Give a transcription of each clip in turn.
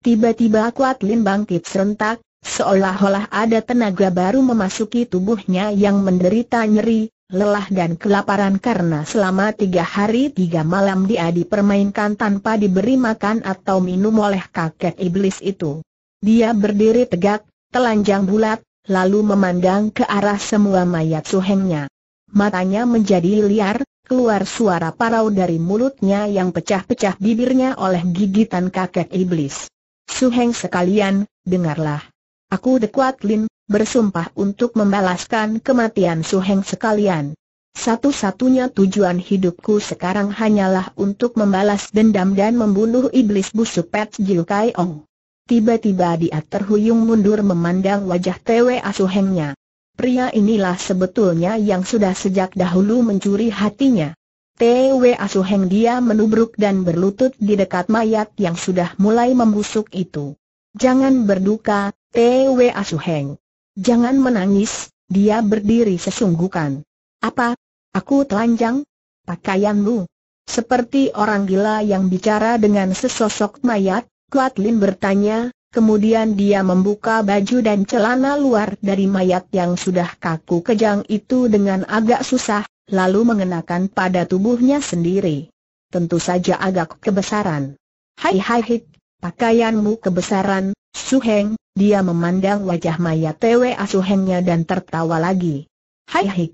Tiba-tiba kuat Lim bangkit serentak, seolah-olah ada tenaga baru memasuki tubuhnya yang menderita nyeri, lelah dan kelaparan karena selama tiga hari tiga malam dia dipermainkan tanpa diberi makan atau minum oleh kakek iblis itu. Dia berdiri tegak, telanjang bulat, lalu memandang ke arah semua mayat suhengnya. Matanya menjadi liar, keluar suara parau dari mulutnya yang pecah-pecah bibirnya oleh gigitan kakek iblis. Suheng sekalian, dengarlah. Aku Dekuat Lin, bersumpah untuk membalaskan kematian Suheng sekalian. Satu-satunya tujuan hidupku sekarang hanyalah untuk membalas dendam dan membunuh iblis busuk Pet Jiu Kai Ong. Tiba-tiba dia terhuyung mundur memandang wajah TWA Suhengnya. Pria inilah sebetulnya yang sudah sejak dahulu mencuri hatinya. T.W. Asuheng dia menubruk dan berlutut di dekat mayat yang sudah mulai membusuk itu. Jangan berduka, T.W. Asuheng. Jangan menangis, dia berdiri sesungguhkan. Apa? Aku telanjang? Pakaianmu. Seperti orang gila yang bicara dengan sesosok mayat, Kuat Lin bertanya, kemudian dia membuka baju dan celana luar dari mayat yang sudah kaku kejang itu dengan agak susah, lalu mengenakan pada tubuhnya sendiri. Tentu saja agak kebesaran. Hai hai hik, pakaianmu kebesaran, Suheng, dia memandang wajah Maya TWA Suhengnya dan tertawa lagi. Hai hik.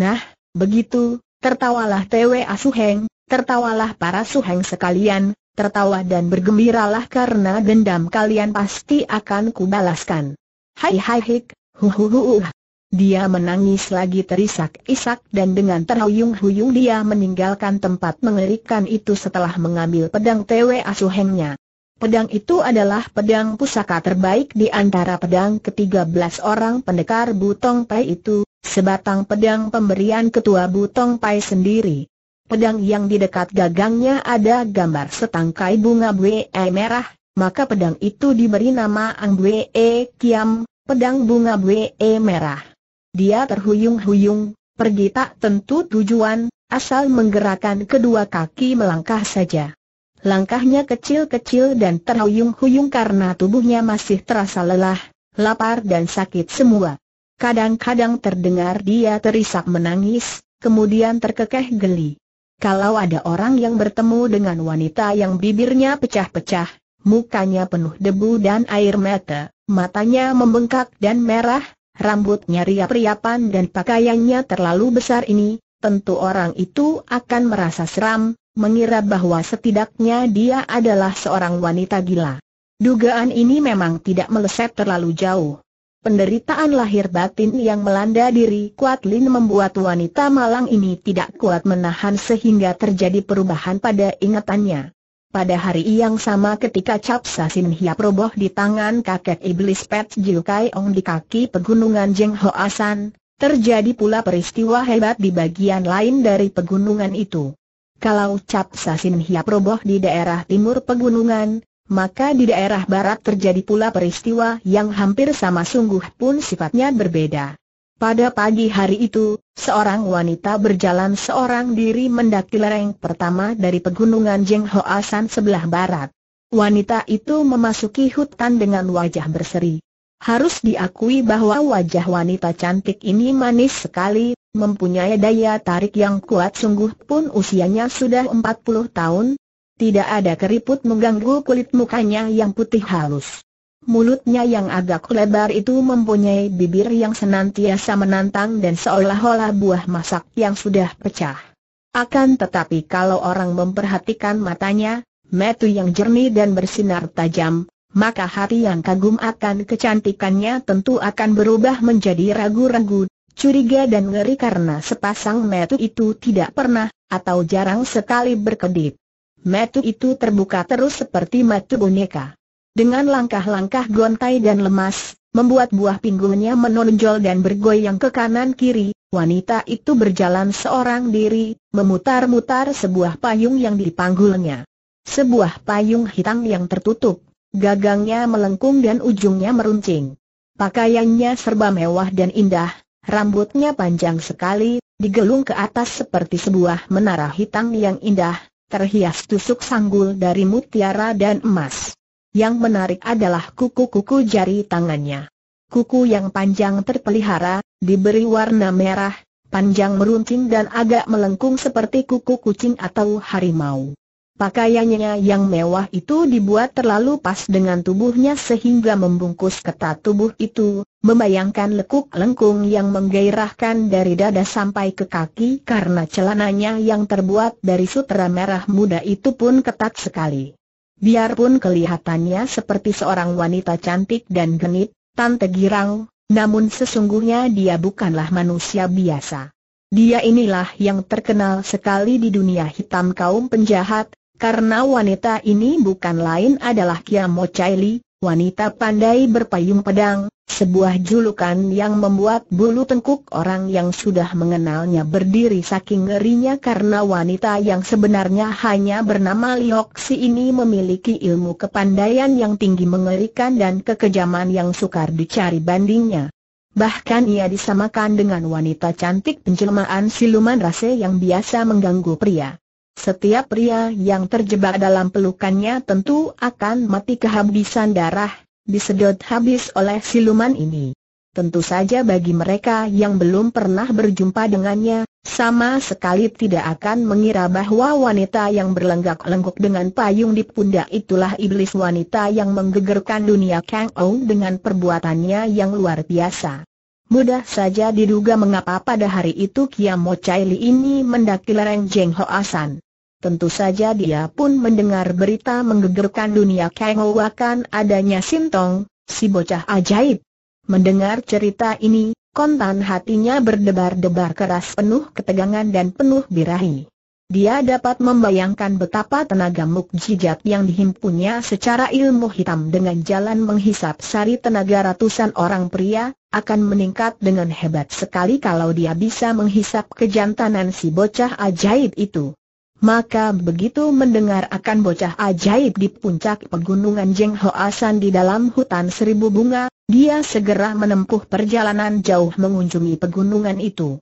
Nah, begitu, tertawalah TWA Suheng, tertawalah para Suheng sekalian, tertawa dan bergembiralah karena dendam kalian pasti akan kubalaskan. Hai hai hik, uh. Dia menangis lagi terisak-isak dan dengan terhuyung-huyung dia meninggalkan tempat mengerikan itu setelah mengambil pedang Tewe Asuhengnya. Pedang itu adalah pedang pusaka terbaik di antara pedang ke-13 orang pendekar Butong Pai itu, sebatang pedang pemberian ketua Butong Pai sendiri. Pedang yang di dekat gagangnya ada gambar setangkai bunga bue e merah, maka pedang itu diberi nama Ang Bue e Kiam, pedang bunga bue e merah dia terhuyung-huyung, pergi tak tentu tujuan, asal menggerakkan kedua kaki melangkah saja. Langkahnya kecil-kecil dan terhuyung-huyung karena tubuhnya masih terasa lelah, lapar dan sakit semua. Kadang-kadang terdengar dia terisak menangis, kemudian terkekeh geli. Kalau ada orang yang bertemu dengan wanita yang bibirnya pecah-pecah, mukanya penuh debu dan air mata, matanya membengkak dan merah, rambutnya riap-riapan dan pakaiannya terlalu besar ini, tentu orang itu akan merasa seram, mengira bahwa setidaknya dia adalah seorang wanita gila. Dugaan ini memang tidak meleset terlalu jauh. Penderitaan lahir batin yang melanda diri Kuat Lin membuat wanita malang ini tidak kuat menahan sehingga terjadi perubahan pada ingatannya. Pada hari yang sama ketika cap sasin hiap roboh di tangan kakek iblis Pet Jiu Kai Ong di kaki pegunungan Jeng Hoasan, Asan, terjadi pula peristiwa hebat di bagian lain dari pegunungan itu. Kalau cap sasin hiap roboh di daerah timur pegunungan, maka di daerah barat terjadi pula peristiwa yang hampir sama sungguh pun sifatnya berbeda. Pada pagi hari itu, seorang wanita berjalan seorang diri mendaki lereng pertama dari pegunungan Jeng Hoasan sebelah barat. Wanita itu memasuki hutan dengan wajah berseri. Harus diakui bahwa wajah wanita cantik ini manis sekali, mempunyai daya tarik yang kuat sungguh pun usianya sudah 40 tahun. Tidak ada keriput mengganggu kulit mukanya yang putih halus. Mulutnya yang agak lebar itu mempunyai bibir yang senantiasa menantang dan seolah-olah buah masak yang sudah pecah. Akan tetapi kalau orang memperhatikan matanya, metu yang jernih dan bersinar tajam, maka hati yang kagum akan kecantikannya tentu akan berubah menjadi ragu-ragu, curiga dan ngeri karena sepasang metu itu tidak pernah, atau jarang sekali berkedip. Metu itu terbuka terus seperti metu boneka. Dengan langkah-langkah gontai dan lemas, membuat buah pinggulnya menonjol dan bergoyang ke kanan kiri, wanita itu berjalan seorang diri, memutar-mutar sebuah payung yang dipanggulnya. Sebuah payung hitam yang tertutup, gagangnya melengkung dan ujungnya meruncing. Pakaiannya serba mewah dan indah, rambutnya panjang sekali, digelung ke atas seperti sebuah menara hitam yang indah, terhias tusuk sanggul dari mutiara dan emas. Yang menarik adalah kuku-kuku jari tangannya. Kuku yang panjang terpelihara, diberi warna merah, panjang meruncing dan agak melengkung seperti kuku kucing atau harimau. Pakaiannya yang mewah itu dibuat terlalu pas dengan tubuhnya sehingga membungkus ketat tubuh itu, membayangkan lekuk lengkung yang menggairahkan dari dada sampai ke kaki karena celananya yang terbuat dari sutra merah muda itu pun ketat sekali. Biarpun kelihatannya seperti seorang wanita cantik dan genit, Tante Girang, namun sesungguhnya dia bukanlah manusia biasa. Dia inilah yang terkenal sekali di dunia hitam kaum penjahat, karena wanita ini bukan lain adalah Kiamo Chai Li, Wanita pandai berpayung pedang, sebuah julukan yang membuat bulu tengkuk orang yang sudah mengenalnya berdiri saking ngerinya karena wanita yang sebenarnya hanya bernama Lioksi ini memiliki ilmu kepandaian yang tinggi mengerikan dan kekejaman yang sukar dicari bandingnya. Bahkan ia disamakan dengan wanita cantik penjelmaan siluman rase yang biasa mengganggu pria. Setiap pria yang terjebak dalam pelukannya tentu akan mati kehabisan darah, disedot habis oleh siluman ini. Tentu saja bagi mereka yang belum pernah berjumpa dengannya, sama sekali tidak akan mengira bahwa wanita yang berlenggak-lenggok dengan payung di pundak itulah iblis wanita yang menggegerkan dunia Kang Ou dengan perbuatannya yang luar biasa. Mudah saja diduga mengapa pada hari itu Kiam Mo Chai Li ini mendaki lereng Jeng Ho Asan. Tentu saja dia pun mendengar berita menggegerkan dunia Kang akan adanya Sintong, si bocah ajaib. Mendengar cerita ini, kontan hatinya berdebar-debar keras penuh ketegangan dan penuh birahi. Dia dapat membayangkan betapa tenaga mukjizat yang dihimpunnya secara ilmu hitam dengan jalan menghisap sari tenaga ratusan orang pria, akan meningkat dengan hebat sekali kalau dia bisa menghisap kejantanan si bocah ajaib itu. Maka begitu mendengar akan bocah ajaib di puncak pegunungan Jeng Hoasan di dalam hutan seribu bunga, dia segera menempuh perjalanan jauh mengunjungi pegunungan itu.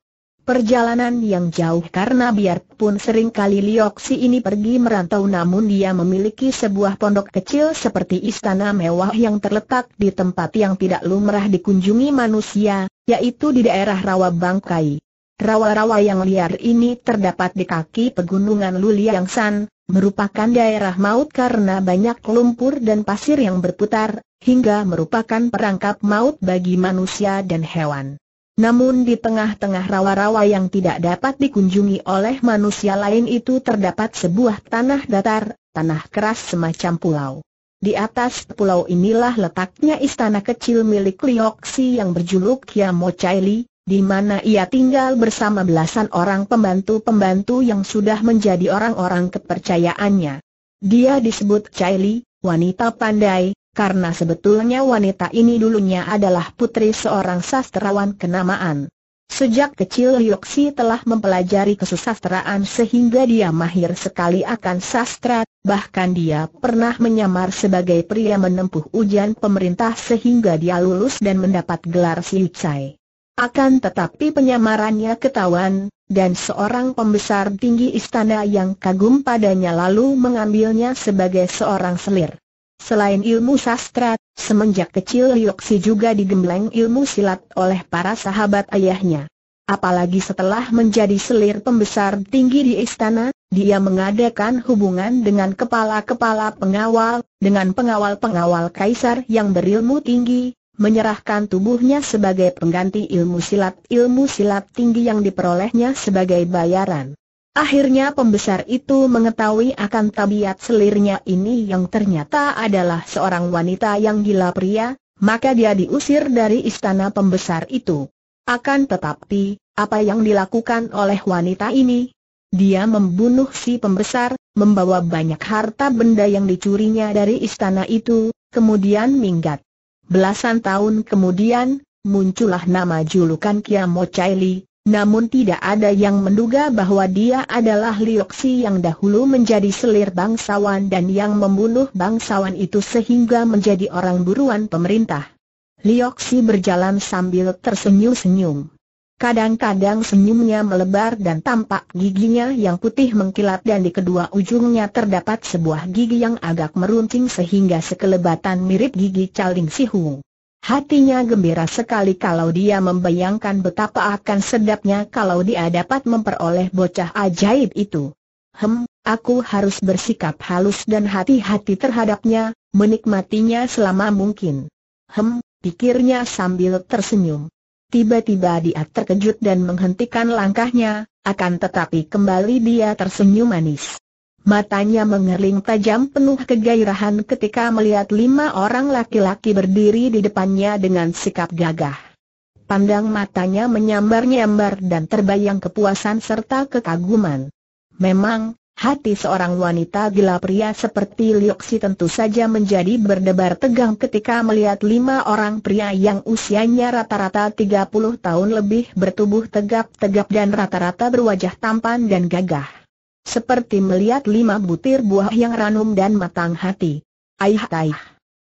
Perjalanan yang jauh karena biarpun sering kali Lioksi ini pergi merantau namun dia memiliki sebuah pondok kecil seperti istana mewah yang terletak di tempat yang tidak lumrah dikunjungi manusia, yaitu di daerah Rawa Bangkai. Rawa-rawa yang liar ini terdapat di kaki pegunungan Luliang San, merupakan daerah maut karena banyak lumpur dan pasir yang berputar, hingga merupakan perangkap maut bagi manusia dan hewan. Namun di tengah-tengah rawa-rawa yang tidak dapat dikunjungi oleh manusia lain itu terdapat sebuah tanah datar, tanah keras semacam pulau. Di atas pulau inilah letaknya istana kecil milik Liok yang berjuluk Kiamo di mana ia tinggal bersama belasan orang pembantu-pembantu yang sudah menjadi orang-orang kepercayaannya. Dia disebut Caili, wanita pandai, karena sebetulnya wanita ini dulunya adalah putri seorang sastrawan kenamaan. Sejak kecil Yoksi telah mempelajari kesusastraan sehingga dia mahir sekali akan sastra, bahkan dia pernah menyamar sebagai pria menempuh ujian pemerintah sehingga dia lulus dan mendapat gelar Siucai. Akan tetapi penyamarannya ketahuan, dan seorang pembesar tinggi istana yang kagum padanya lalu mengambilnya sebagai seorang selir. Selain ilmu sastra, semenjak kecil Yoksi juga digembleng ilmu silat oleh para sahabat ayahnya. Apalagi setelah menjadi selir pembesar tinggi di istana, dia mengadakan hubungan dengan kepala-kepala pengawal, dengan pengawal-pengawal kaisar yang berilmu tinggi, menyerahkan tubuhnya sebagai pengganti ilmu silat-ilmu silat tinggi yang diperolehnya sebagai bayaran. Akhirnya pembesar itu mengetahui akan tabiat selirnya ini yang ternyata adalah seorang wanita yang gila pria, maka dia diusir dari istana pembesar itu. Akan tetapi, apa yang dilakukan oleh wanita ini? Dia membunuh si pembesar, membawa banyak harta benda yang dicurinya dari istana itu, kemudian minggat. Belasan tahun kemudian, muncullah nama julukan Kiamo Li. namun tidak ada yang menduga bahwa dia adalah Lioksi yang dahulu menjadi selir bangsawan dan yang membunuh bangsawan itu sehingga menjadi orang buruan pemerintah. Lioksi berjalan sambil tersenyum-senyum. Kadang-kadang senyumnya melebar dan tampak giginya yang putih mengkilap dan di kedua ujungnya terdapat sebuah gigi yang agak meruncing sehingga sekelebatan mirip gigi caling sihung. Hatinya gembira sekali kalau dia membayangkan betapa akan sedapnya kalau dia dapat memperoleh bocah ajaib itu. Hem, aku harus bersikap halus dan hati-hati terhadapnya, menikmatinya selama mungkin. Hem, pikirnya sambil tersenyum. Tiba-tiba dia terkejut dan menghentikan langkahnya, akan tetapi kembali dia tersenyum manis. Matanya mengerling tajam penuh kegairahan ketika melihat lima orang laki-laki berdiri di depannya dengan sikap gagah. Pandang matanya menyambar-nyambar dan terbayang kepuasan serta kekaguman. Memang, Hati seorang wanita gila pria seperti Lioksi tentu saja menjadi berdebar tegang ketika melihat lima orang pria yang usianya rata-rata 30 tahun lebih bertubuh tegap-tegap dan rata-rata berwajah tampan dan gagah. Seperti melihat lima butir buah yang ranum dan matang hati. Aih taih.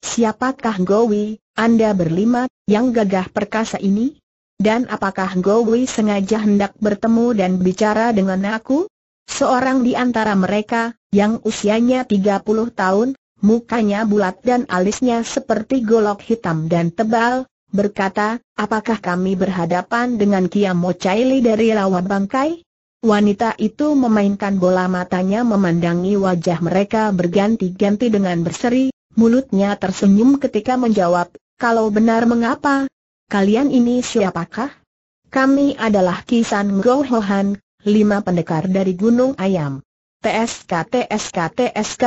Siapakah Gowi, Anda berlima, yang gagah perkasa ini? Dan apakah Gowi sengaja hendak bertemu dan bicara dengan aku? Seorang di antara mereka, yang usianya 30 tahun, mukanya bulat dan alisnya seperti golok hitam dan tebal, berkata, apakah kami berhadapan dengan Kiamo Chaili dari Lawa Bangkai? Wanita itu memainkan bola matanya memandangi wajah mereka berganti-ganti dengan berseri, mulutnya tersenyum ketika menjawab, kalau benar mengapa? Kalian ini siapakah? Kami adalah Kisan Gohohan, lima pendekar dari Gunung Ayam. TSK TSK TSK,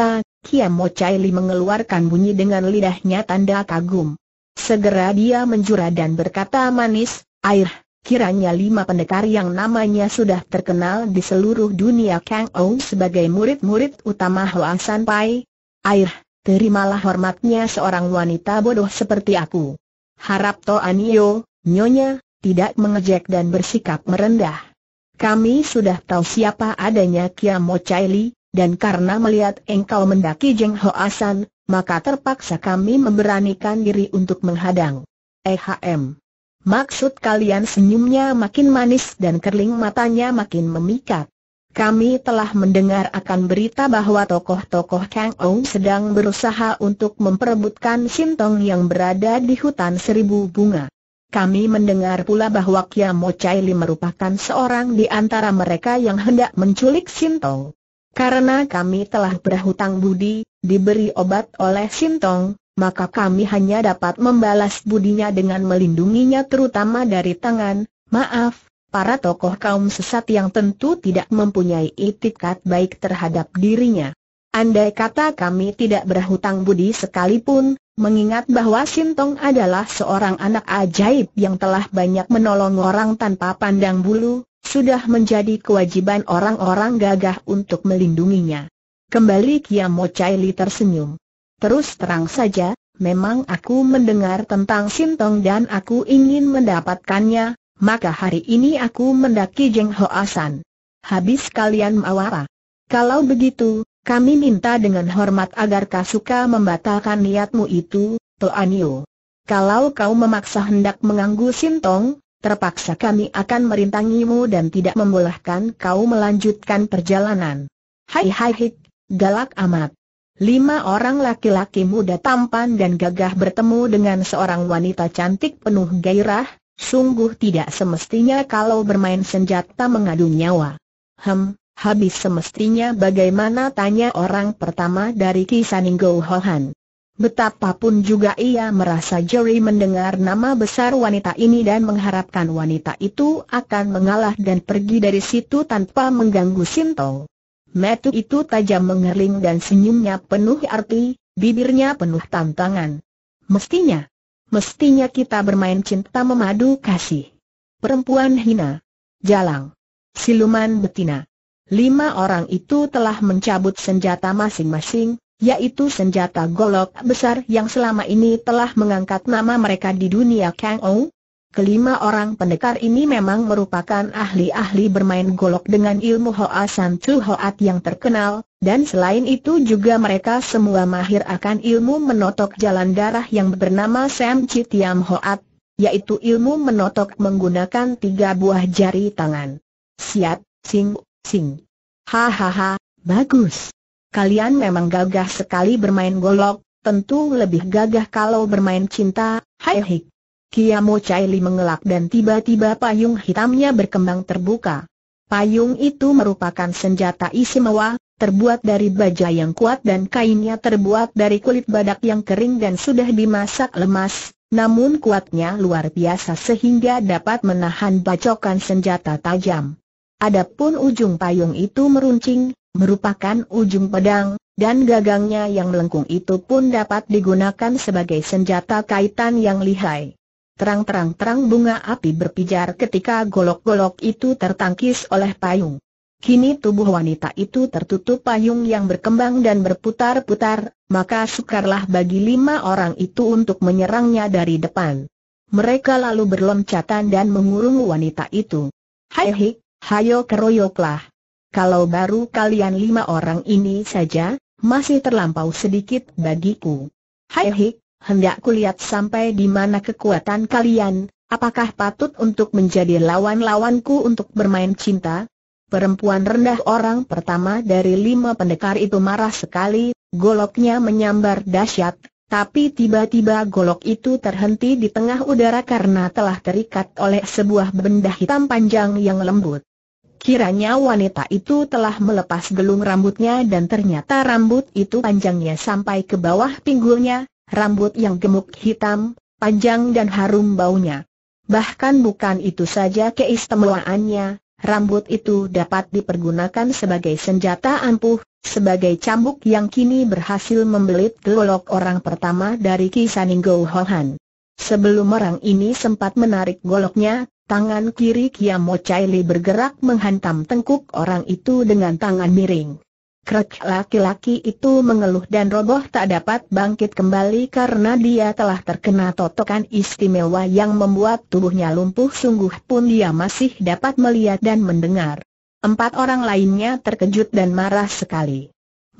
Chai Li mengeluarkan bunyi dengan lidahnya tanda kagum. Segera dia menjura dan berkata manis, air, kiranya lima pendekar yang namanya sudah terkenal di seluruh dunia Kang Ou sebagai murid-murid utama Hoa San Pai. Air, terimalah hormatnya seorang wanita bodoh seperti aku. Harap To Anio, nyonya, tidak mengejek dan bersikap merendah. Kami sudah tahu siapa adanya Kia Mo Chai Li, dan karena melihat engkau mendaki Jeng Ho Asan, maka terpaksa kami memberanikan diri untuk menghadang. EHM. Maksud kalian senyumnya makin manis dan kerling matanya makin memikat. Kami telah mendengar akan berita bahwa tokoh-tokoh Kang Ong sedang berusaha untuk memperebutkan Sintong yang berada di hutan seribu bunga. Kami mendengar pula bahwa Kia Mo Chai Li merupakan seorang di antara mereka yang hendak menculik Sintong. Karena kami telah berhutang budi, diberi obat oleh Sintong, maka kami hanya dapat membalas budinya dengan melindunginya terutama dari tangan, maaf, para tokoh kaum sesat yang tentu tidak mempunyai itikat baik terhadap dirinya. Andai kata kami tidak berhutang budi sekalipun, mengingat bahwa Sintong adalah seorang anak ajaib yang telah banyak menolong orang tanpa pandang bulu, sudah menjadi kewajiban orang-orang gagah untuk melindunginya. Kembali Kia Mo Chai Li tersenyum. Terus terang saja, memang aku mendengar tentang Sintong dan aku ingin mendapatkannya, maka hari ini aku mendaki Jeng Hoasan. Habis kalian mawara. Kalau begitu, kami minta dengan hormat agar Kasuka membatalkan niatmu itu, Yu. Kalau kau memaksa hendak mengganggu Sintong, terpaksa kami akan merintangimu dan tidak membolehkan kau melanjutkan perjalanan. Hai hai hik, galak amat. Lima orang laki-laki muda tampan dan gagah bertemu dengan seorang wanita cantik penuh gairah, sungguh tidak semestinya kalau bermain senjata mengadu nyawa. Hem, Habis semestinya bagaimana tanya orang pertama dari Kisaninggo Hohan. Betapapun juga ia merasa jeri mendengar nama besar wanita ini dan mengharapkan wanita itu akan mengalah dan pergi dari situ tanpa mengganggu Sinto. Metu itu tajam mengerling dan senyumnya penuh arti, bibirnya penuh tantangan. Mestinya, mestinya kita bermain cinta memadu kasih. Perempuan hina, jalang, siluman betina lima orang itu telah mencabut senjata masing-masing, yaitu senjata golok besar yang selama ini telah mengangkat nama mereka di dunia Kang Ou. Kelima orang pendekar ini memang merupakan ahli-ahli bermain golok dengan ilmu Hoa San Chu Hoat yang terkenal, dan selain itu juga mereka semua mahir akan ilmu menotok jalan darah yang bernama Sam chi tiam Hoat, yaitu ilmu menotok menggunakan tiga buah jari tangan. Siat, Sing, Sing, Hahaha, bagus. Kalian memang gagah sekali bermain golok, tentu lebih gagah kalau bermain cinta, hai hik. Kiamo Li mengelak dan tiba-tiba payung hitamnya berkembang terbuka. Payung itu merupakan senjata istimewa, terbuat dari baja yang kuat dan kainnya terbuat dari kulit badak yang kering dan sudah dimasak lemas, namun kuatnya luar biasa sehingga dapat menahan bacokan senjata tajam. Adapun ujung payung itu meruncing, merupakan ujung pedang, dan gagangnya yang melengkung itu pun dapat digunakan sebagai senjata kaitan yang lihai. Terang-terang-terang bunga api berpijar ketika golok-golok itu tertangkis oleh payung. Kini tubuh wanita itu tertutup payung yang berkembang dan berputar-putar, maka sukarlah bagi lima orang itu untuk menyerangnya dari depan. Mereka lalu berloncatan dan mengurung wanita itu. Hai hik, hayo keroyoklah. Kalau baru kalian lima orang ini saja, masih terlampau sedikit bagiku. Hai hik, hendak kulihat sampai di mana kekuatan kalian, apakah patut untuk menjadi lawan-lawanku untuk bermain cinta? Perempuan rendah orang pertama dari lima pendekar itu marah sekali, goloknya menyambar dahsyat, tapi tiba-tiba golok itu terhenti di tengah udara karena telah terikat oleh sebuah benda hitam panjang yang lembut. Kiranya wanita itu telah melepas gelung rambutnya dan ternyata rambut itu panjangnya sampai ke bawah pinggulnya, rambut yang gemuk hitam, panjang dan harum baunya. Bahkan bukan itu saja keistimewaannya, rambut itu dapat dipergunakan sebagai senjata ampuh, sebagai cambuk yang kini berhasil membelit gelolok orang pertama dari kisah Ninggau Hohan. Sebelum orang ini sempat menarik goloknya, Tangan kiri Kiamo Chaili bergerak menghantam tengkuk orang itu dengan tangan miring. Krek laki-laki itu mengeluh dan roboh tak dapat bangkit kembali karena dia telah terkena totokan istimewa yang membuat tubuhnya lumpuh sungguh pun dia masih dapat melihat dan mendengar. Empat orang lainnya terkejut dan marah sekali.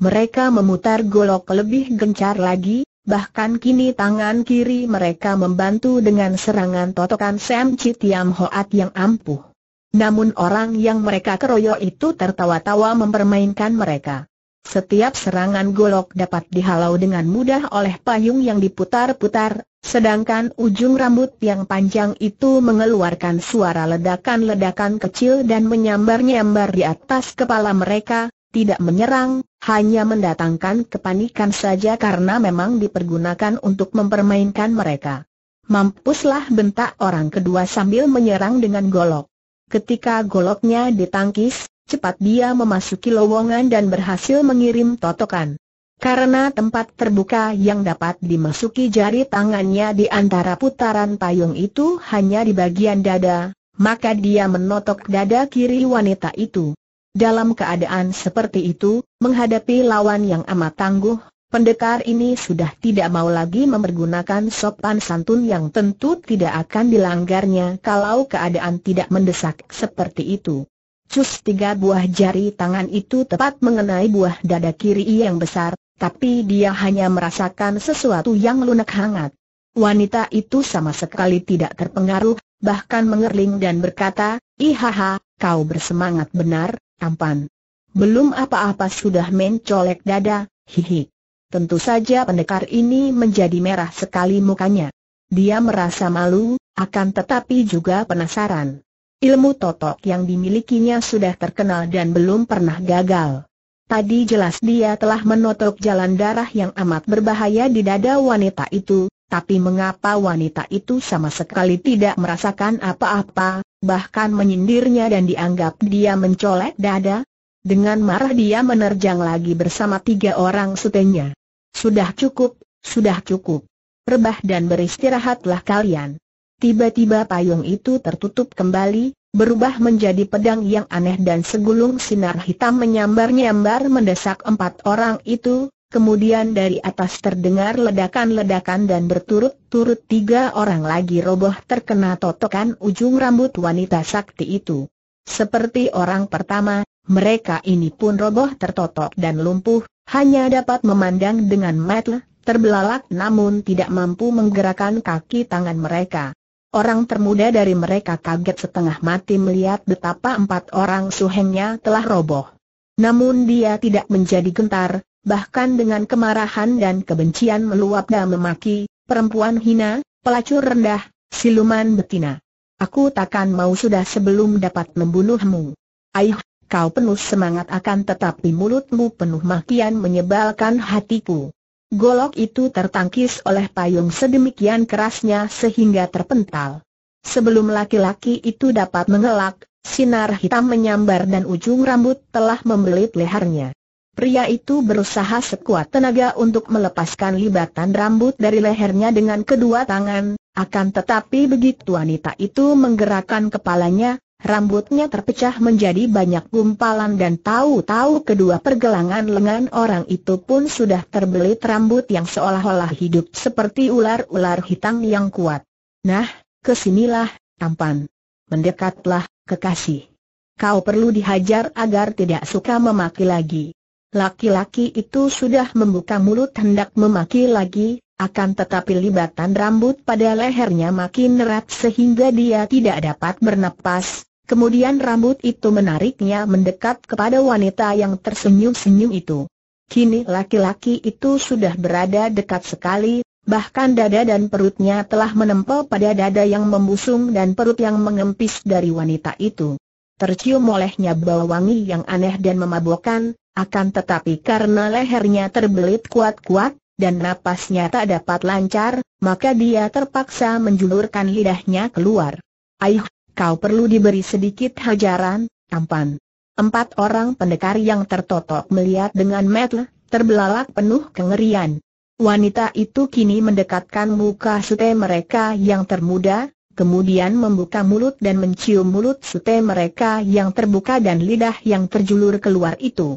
Mereka memutar golok lebih gencar lagi, Bahkan kini tangan kiri mereka membantu dengan serangan totokan Sam Chitiam Hoat yang ampuh. Namun orang yang mereka keroyok itu tertawa-tawa mempermainkan mereka. Setiap serangan golok dapat dihalau dengan mudah oleh payung yang diputar-putar, sedangkan ujung rambut yang panjang itu mengeluarkan suara ledakan-ledakan kecil dan menyambar-nyambar di atas kepala mereka, tidak menyerang, hanya mendatangkan kepanikan saja karena memang dipergunakan untuk mempermainkan mereka. Mampuslah bentak orang kedua sambil menyerang dengan golok. Ketika goloknya ditangkis, cepat dia memasuki lowongan dan berhasil mengirim totokan. Karena tempat terbuka yang dapat dimasuki jari tangannya di antara putaran payung itu hanya di bagian dada, maka dia menotok dada kiri wanita itu. Dalam keadaan seperti itu, menghadapi lawan yang amat tangguh, pendekar ini sudah tidak mau lagi mempergunakan sopan santun yang tentu tidak akan dilanggarnya kalau keadaan tidak mendesak seperti itu. Cus tiga buah jari tangan itu tepat mengenai buah dada kiri yang besar, tapi dia hanya merasakan sesuatu yang lunak hangat. Wanita itu sama sekali tidak terpengaruh, bahkan mengerling dan berkata, Ihaha, kau bersemangat benar, tampan. Belum apa-apa sudah mencolek dada, hihi. Tentu saja pendekar ini menjadi merah sekali mukanya. Dia merasa malu, akan tetapi juga penasaran. Ilmu totok yang dimilikinya sudah terkenal dan belum pernah gagal. Tadi jelas dia telah menotok jalan darah yang amat berbahaya di dada wanita itu, tapi mengapa wanita itu sama sekali tidak merasakan apa-apa, bahkan menyindirnya dan dianggap dia mencolek dada? Dengan marah dia menerjang lagi bersama tiga orang sutenya. Sudah cukup, sudah cukup. Rebah dan beristirahatlah kalian. Tiba-tiba payung itu tertutup kembali, berubah menjadi pedang yang aneh dan segulung sinar hitam menyambar-nyambar mendesak empat orang itu, kemudian dari atas terdengar ledakan-ledakan dan berturut-turut tiga orang lagi roboh terkena totokan ujung rambut wanita sakti itu. Seperti orang pertama, mereka ini pun roboh tertotok dan lumpuh, hanya dapat memandang dengan mata, terbelalak namun tidak mampu menggerakkan kaki tangan mereka. Orang termuda dari mereka kaget setengah mati melihat betapa empat orang suhengnya telah roboh. Namun dia tidak menjadi gentar, bahkan dengan kemarahan dan kebencian meluap dan memaki, perempuan hina, pelacur rendah, siluman betina. Aku takkan mau sudah sebelum dapat membunuhmu. Aih, kau penuh semangat akan tetapi mulutmu penuh makian menyebalkan hatiku. Golok itu tertangkis oleh payung sedemikian kerasnya sehingga terpental. Sebelum laki-laki itu dapat mengelak, sinar hitam menyambar dan ujung rambut telah membelit lehernya. Pria itu berusaha sekuat tenaga untuk melepaskan libatan rambut dari lehernya dengan kedua tangan, akan tetapi begitu wanita itu menggerakkan kepalanya, rambutnya terpecah menjadi banyak gumpalan dan tahu-tahu kedua pergelangan lengan orang itu pun sudah terbelit rambut yang seolah-olah hidup seperti ular-ular hitam yang kuat. Nah, kesinilah, tampan. Mendekatlah, kekasih. Kau perlu dihajar agar tidak suka memaki lagi. Laki-laki itu sudah membuka mulut hendak memaki lagi, akan tetapi libatan rambut pada lehernya makin erat sehingga dia tidak dapat bernapas. Kemudian rambut itu menariknya mendekat kepada wanita yang tersenyum-senyum itu. Kini laki-laki itu sudah berada dekat sekali, Bahkan dada dan perutnya telah menempel pada dada yang membusung dan perut yang mengempis dari wanita itu. Tercium olehnya bau wangi yang aneh dan memabukkan. Akan tetapi karena lehernya terbelit kuat-kuat, dan napasnya tak dapat lancar, maka dia terpaksa menjulurkan lidahnya keluar. Aih, kau perlu diberi sedikit hajaran, tampan. Empat orang pendekar yang tertotok melihat dengan metel, terbelalak penuh kengerian. Wanita itu kini mendekatkan muka sute mereka yang termuda, kemudian membuka mulut dan mencium mulut sute mereka yang terbuka dan lidah yang terjulur keluar itu.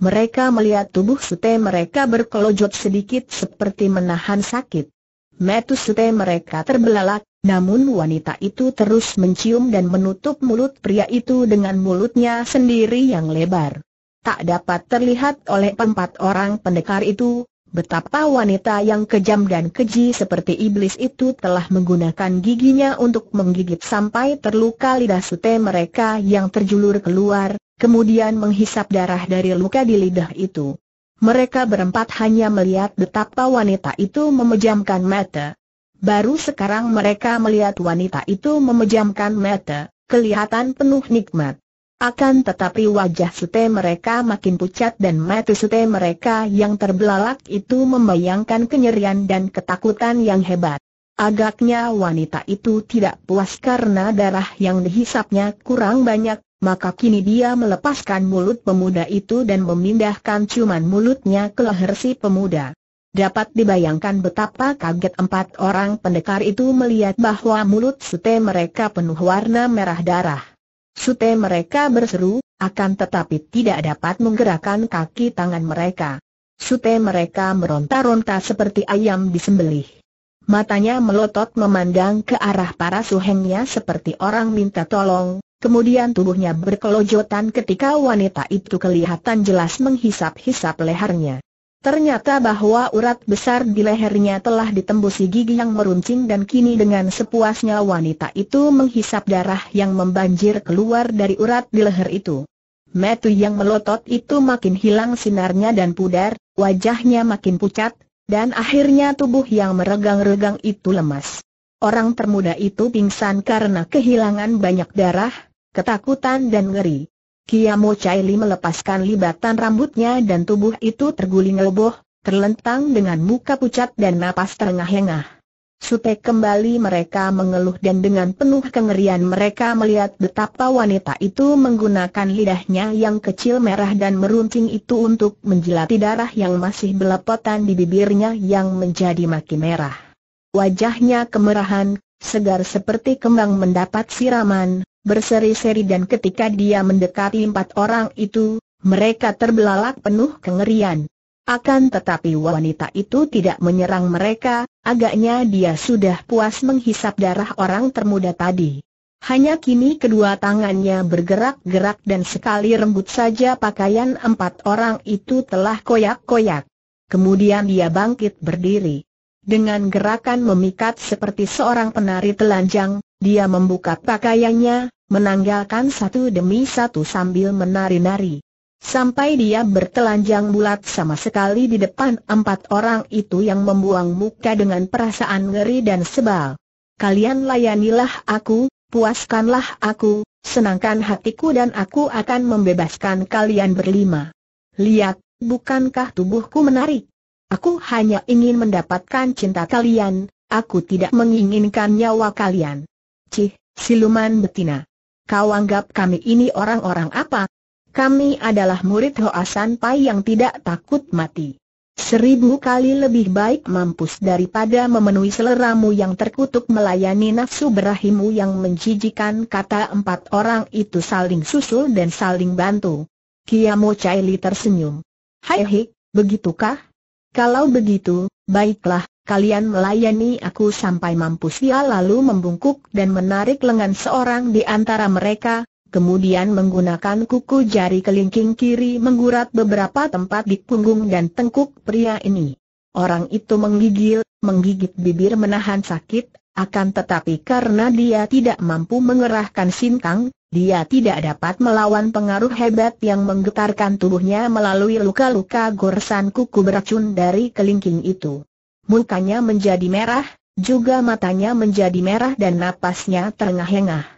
Mereka melihat tubuh sute mereka berkelojot sedikit seperti menahan sakit. Metu sute mereka terbelalak, namun wanita itu terus mencium dan menutup mulut pria itu dengan mulutnya sendiri yang lebar. Tak dapat terlihat oleh empat orang pendekar itu, betapa wanita yang kejam dan keji seperti iblis itu telah menggunakan giginya untuk menggigit sampai terluka lidah sute mereka yang terjulur keluar, kemudian menghisap darah dari luka di lidah itu. Mereka berempat hanya melihat betapa wanita itu memejamkan mata. Baru sekarang mereka melihat wanita itu memejamkan mata, kelihatan penuh nikmat. Akan tetapi wajah sute mereka makin pucat dan mata sute mereka yang terbelalak itu membayangkan kenyerian dan ketakutan yang hebat. Agaknya wanita itu tidak puas karena darah yang dihisapnya kurang banyak, maka kini dia melepaskan mulut pemuda itu dan memindahkan ciuman mulutnya ke leher si pemuda. Dapat dibayangkan betapa kaget empat orang pendekar itu melihat bahwa mulut sute mereka penuh warna merah darah. Sute mereka berseru, akan tetapi tidak dapat menggerakkan kaki tangan mereka. Sute mereka meronta-ronta seperti ayam disembelih. Matanya melotot memandang ke arah para suhengnya seperti orang minta tolong, Kemudian tubuhnya berkelojotan ketika wanita itu kelihatan jelas menghisap-hisap lehernya. Ternyata bahwa urat besar di lehernya telah ditembusi gigi yang meruncing dan kini dengan sepuasnya wanita itu menghisap darah yang membanjir keluar dari urat di leher itu. Metu yang melotot itu makin hilang sinarnya dan pudar, wajahnya makin pucat, dan akhirnya tubuh yang meregang-regang itu lemas. Orang termuda itu pingsan karena kehilangan banyak darah, ketakutan dan ngeri. Kiamo Li melepaskan libatan rambutnya dan tubuh itu terguling leboh, terlentang dengan muka pucat dan napas terengah-engah. Sute kembali mereka mengeluh dan dengan penuh kengerian mereka melihat betapa wanita itu menggunakan lidahnya yang kecil merah dan meruncing itu untuk menjilati darah yang masih belepotan di bibirnya yang menjadi makin merah. Wajahnya kemerahan, segar seperti kembang mendapat siraman, berseri-seri dan ketika dia mendekati empat orang itu, mereka terbelalak penuh kengerian. Akan tetapi wanita itu tidak menyerang mereka, agaknya dia sudah puas menghisap darah orang termuda tadi. Hanya kini kedua tangannya bergerak-gerak dan sekali rembut saja pakaian empat orang itu telah koyak-koyak. Kemudian dia bangkit berdiri. Dengan gerakan memikat seperti seorang penari telanjang, dia membuka pakaiannya, menanggalkan satu demi satu sambil menari-nari. Sampai dia bertelanjang bulat sama sekali di depan empat orang itu yang membuang muka dengan perasaan ngeri dan sebal. Kalian layanilah aku, puaskanlah aku, senangkan hatiku dan aku akan membebaskan kalian berlima. Lihat, bukankah tubuhku menarik? Aku hanya ingin mendapatkan cinta kalian, aku tidak menginginkan nyawa kalian. Cih, siluman betina. Kau anggap kami ini orang-orang apa? Kami adalah murid Hoa Pai yang tidak takut mati. Seribu kali lebih baik mampus daripada memenuhi seleramu yang terkutuk melayani nafsu berahimu yang menjijikan kata empat orang itu saling susul dan saling bantu. Kiamo Li tersenyum. Hai hei, begitukah? Kalau begitu, baiklah, kalian melayani aku sampai mampu sial lalu membungkuk dan menarik lengan seorang di antara mereka, kemudian menggunakan kuku jari kelingking kiri menggurat beberapa tempat di punggung dan tengkuk pria ini. Orang itu menggigil, menggigit bibir menahan sakit, akan tetapi karena dia tidak mampu mengerahkan sinkang, dia tidak dapat melawan pengaruh hebat yang menggetarkan tubuhnya melalui luka-luka goresan kuku beracun dari kelingking itu. Mukanya menjadi merah, juga matanya menjadi merah dan napasnya terengah-engah.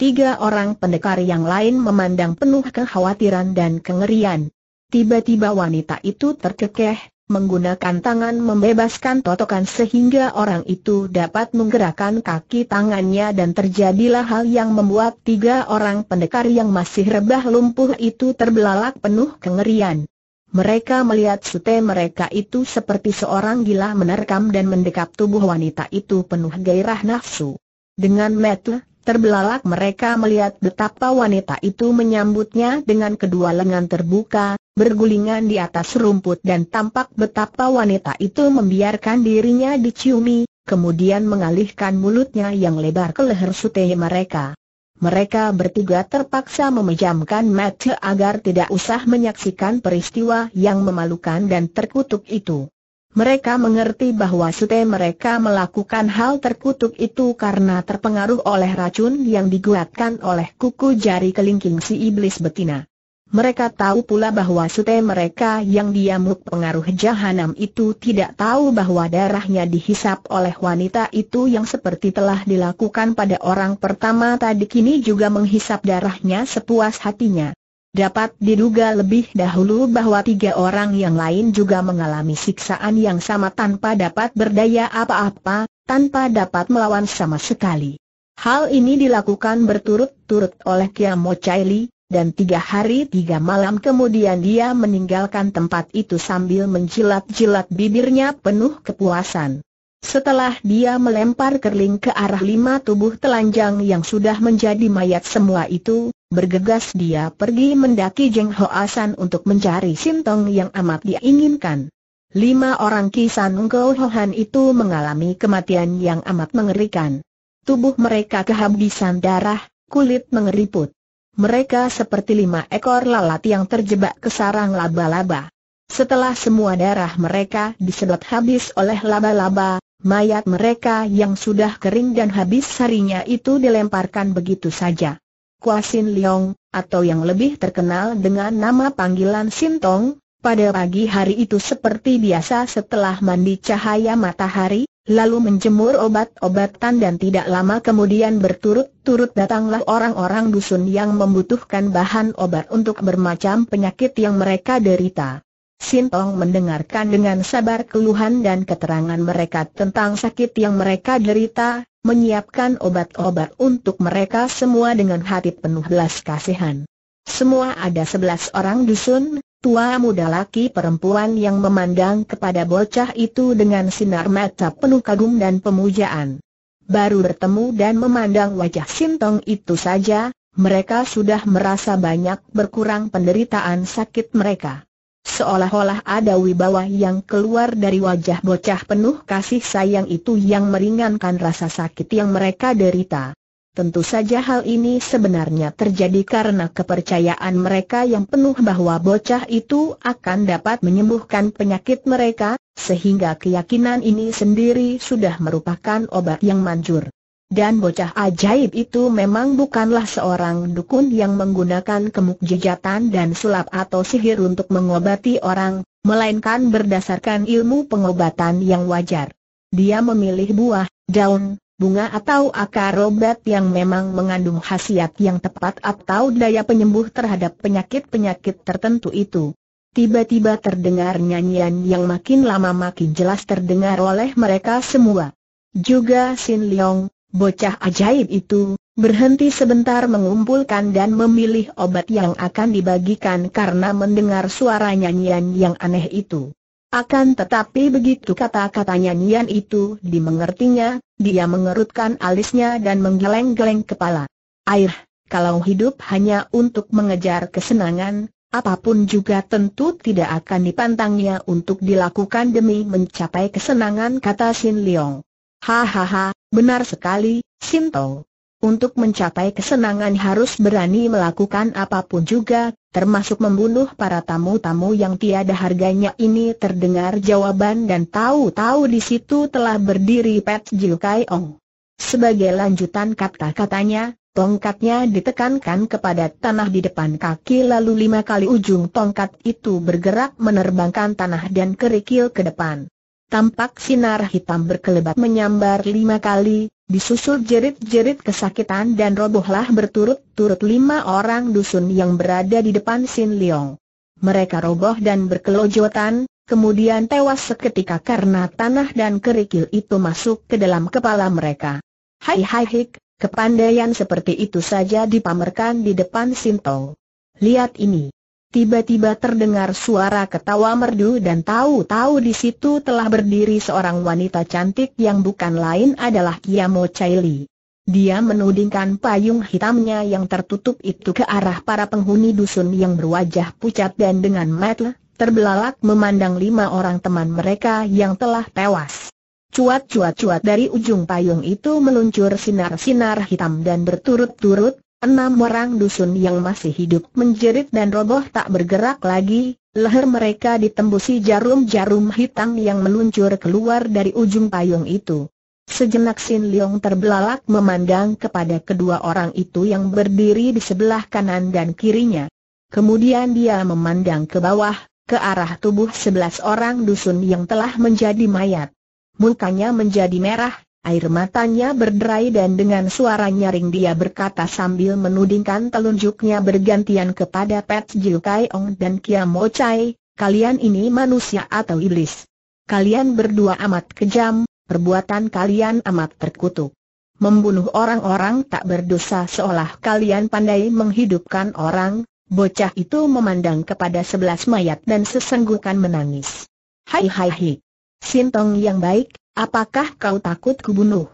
Tiga orang pendekar yang lain memandang penuh kekhawatiran dan kengerian. Tiba-tiba wanita itu terkekeh, menggunakan tangan membebaskan totokan sehingga orang itu dapat menggerakkan kaki tangannya dan terjadilah hal yang membuat tiga orang pendekar yang masih rebah lumpuh itu terbelalak penuh kengerian. Mereka melihat sute mereka itu seperti seorang gila menerkam dan mendekap tubuh wanita itu penuh gairah nafsu. Dengan metel, terbelalak mereka melihat betapa wanita itu menyambutnya dengan kedua lengan terbuka, bergulingan di atas rumput dan tampak betapa wanita itu membiarkan dirinya diciumi, kemudian mengalihkan mulutnya yang lebar ke leher sute mereka mereka bertiga terpaksa memejamkan mata agar tidak usah menyaksikan peristiwa yang memalukan dan terkutuk itu. Mereka mengerti bahwa sute mereka melakukan hal terkutuk itu karena terpengaruh oleh racun yang diguatkan oleh kuku jari kelingking si iblis betina. Mereka tahu pula bahwa sute mereka yang diamuk pengaruh jahanam itu tidak tahu bahwa darahnya dihisap oleh wanita itu yang seperti telah dilakukan pada orang pertama tadi kini juga menghisap darahnya sepuas hatinya. Dapat diduga lebih dahulu bahwa tiga orang yang lain juga mengalami siksaan yang sama tanpa dapat berdaya apa-apa, tanpa dapat melawan sama sekali. Hal ini dilakukan berturut-turut oleh Kiamo Chai Li, dan tiga hari tiga malam kemudian dia meninggalkan tempat itu sambil menjilat-jilat bibirnya penuh kepuasan. Setelah dia melempar kerling ke arah lima tubuh telanjang yang sudah menjadi mayat semua itu, bergegas dia pergi mendaki Jeng Hoasan untuk mencari Sintong yang amat diinginkan. Lima orang kisan Ngkau Hohan itu mengalami kematian yang amat mengerikan. Tubuh mereka kehabisan darah, kulit mengeriput. Mereka seperti lima ekor lalat yang terjebak ke sarang laba-laba. Setelah semua darah mereka disedot habis oleh laba-laba, mayat mereka yang sudah kering dan habis sarinya itu dilemparkan begitu saja. Kuasin Leong, atau yang lebih terkenal dengan nama panggilan Sintong, pada pagi hari itu seperti biasa setelah mandi cahaya matahari, lalu menjemur obat-obatan dan tidak lama kemudian berturut-turut datanglah orang-orang dusun yang membutuhkan bahan obat untuk bermacam penyakit yang mereka derita. Sintong mendengarkan dengan sabar keluhan dan keterangan mereka tentang sakit yang mereka derita, menyiapkan obat-obat untuk mereka semua dengan hati penuh belas kasihan. Semua ada sebelas orang dusun, Tua muda laki perempuan yang memandang kepada bocah itu dengan sinar mata penuh kagum dan pemujaan. Baru bertemu dan memandang wajah Sintong itu saja, mereka sudah merasa banyak berkurang penderitaan sakit mereka. Seolah-olah ada wibawa yang keluar dari wajah bocah penuh kasih sayang itu yang meringankan rasa sakit yang mereka derita. Tentu saja hal ini sebenarnya terjadi karena kepercayaan mereka yang penuh bahwa bocah itu akan dapat menyembuhkan penyakit mereka, sehingga keyakinan ini sendiri sudah merupakan obat yang manjur. Dan bocah ajaib itu memang bukanlah seorang dukun yang menggunakan kemukjizatan dan sulap atau sihir untuk mengobati orang, melainkan berdasarkan ilmu pengobatan yang wajar. Dia memilih buah, daun, bunga atau akar obat yang memang mengandung khasiat yang tepat atau daya penyembuh terhadap penyakit-penyakit tertentu itu. Tiba-tiba terdengar nyanyian yang makin lama makin jelas terdengar oleh mereka semua. Juga Sin Leong, bocah ajaib itu, berhenti sebentar mengumpulkan dan memilih obat yang akan dibagikan karena mendengar suara nyanyian yang aneh itu. Akan tetapi begitu kata-katanya Nian itu dimengertinya, dia mengerutkan alisnya dan menggeleng-geleng kepala. Air, kalau hidup hanya untuk mengejar kesenangan, apapun juga tentu tidak akan dipantangnya untuk dilakukan demi mencapai kesenangan kata Sin Leong. Hahaha, benar sekali, Sin Tong. Untuk mencapai kesenangan harus berani melakukan apapun juga, termasuk membunuh para tamu-tamu yang tiada harganya ini terdengar jawaban dan tahu-tahu di situ telah berdiri Pet Jil Kai Ong. Sebagai lanjutan kata-katanya, tongkatnya ditekankan kepada tanah di depan kaki lalu lima kali ujung tongkat itu bergerak menerbangkan tanah dan kerikil ke depan tampak sinar hitam berkelebat menyambar lima kali, disusul jerit-jerit kesakitan dan robohlah berturut-turut lima orang dusun yang berada di depan Sin Leong. Mereka roboh dan berkelojotan, kemudian tewas seketika karena tanah dan kerikil itu masuk ke dalam kepala mereka. Hai hai hik, kepandaian seperti itu saja dipamerkan di depan Sin Tong. Lihat ini. Tiba-tiba terdengar suara ketawa merdu dan tahu-tahu di situ telah berdiri seorang wanita cantik yang bukan lain adalah Kiamo Chaili. Dia menudingkan payung hitamnya yang tertutup itu ke arah para penghuni dusun yang berwajah pucat dan dengan mata terbelalak memandang lima orang teman mereka yang telah tewas. Cuat-cuat-cuat dari ujung payung itu meluncur sinar-sinar hitam dan berturut-turut, Enam orang dusun yang masih hidup menjerit dan roboh tak bergerak lagi, leher mereka ditembusi jarum-jarum hitam yang meluncur keluar dari ujung payung itu. Sejenak Sin Leong terbelalak memandang kepada kedua orang itu yang berdiri di sebelah kanan dan kirinya. Kemudian dia memandang ke bawah, ke arah tubuh sebelas orang dusun yang telah menjadi mayat. Mukanya menjadi merah, Air matanya berderai dan dengan suara nyaring dia berkata sambil menudingkan telunjuknya bergantian kepada Pet Jiu Kai Ong dan Kia Mo Chai, kalian ini manusia atau iblis. Kalian berdua amat kejam, perbuatan kalian amat terkutuk. Membunuh orang-orang tak berdosa seolah kalian pandai menghidupkan orang, bocah itu memandang kepada sebelas mayat dan sesenggukan menangis. Hai hai hai. Sintong yang baik, apakah kau takut kubunuh?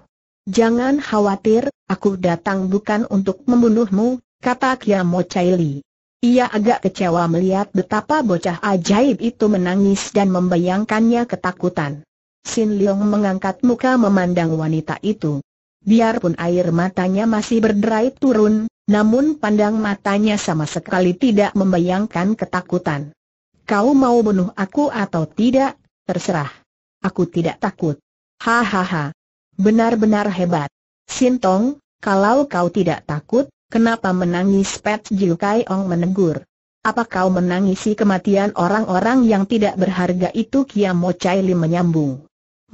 Jangan khawatir, aku datang bukan untuk membunuhmu, kata Kiamo Chaili. Ia agak kecewa melihat betapa bocah ajaib itu menangis dan membayangkannya ketakutan. Sin Leong mengangkat muka memandang wanita itu. Biarpun air matanya masih berderai turun, namun pandang matanya sama sekali tidak membayangkan ketakutan. Kau mau bunuh aku atau tidak, terserah. Aku tidak takut. Hahaha. Benar-benar hebat. Sintong, kalau kau tidak takut, kenapa menangis Pet Jiu Kai Ong menegur? Apa kau menangisi kematian orang-orang yang tidak berharga itu Mo Chai Li menyambung.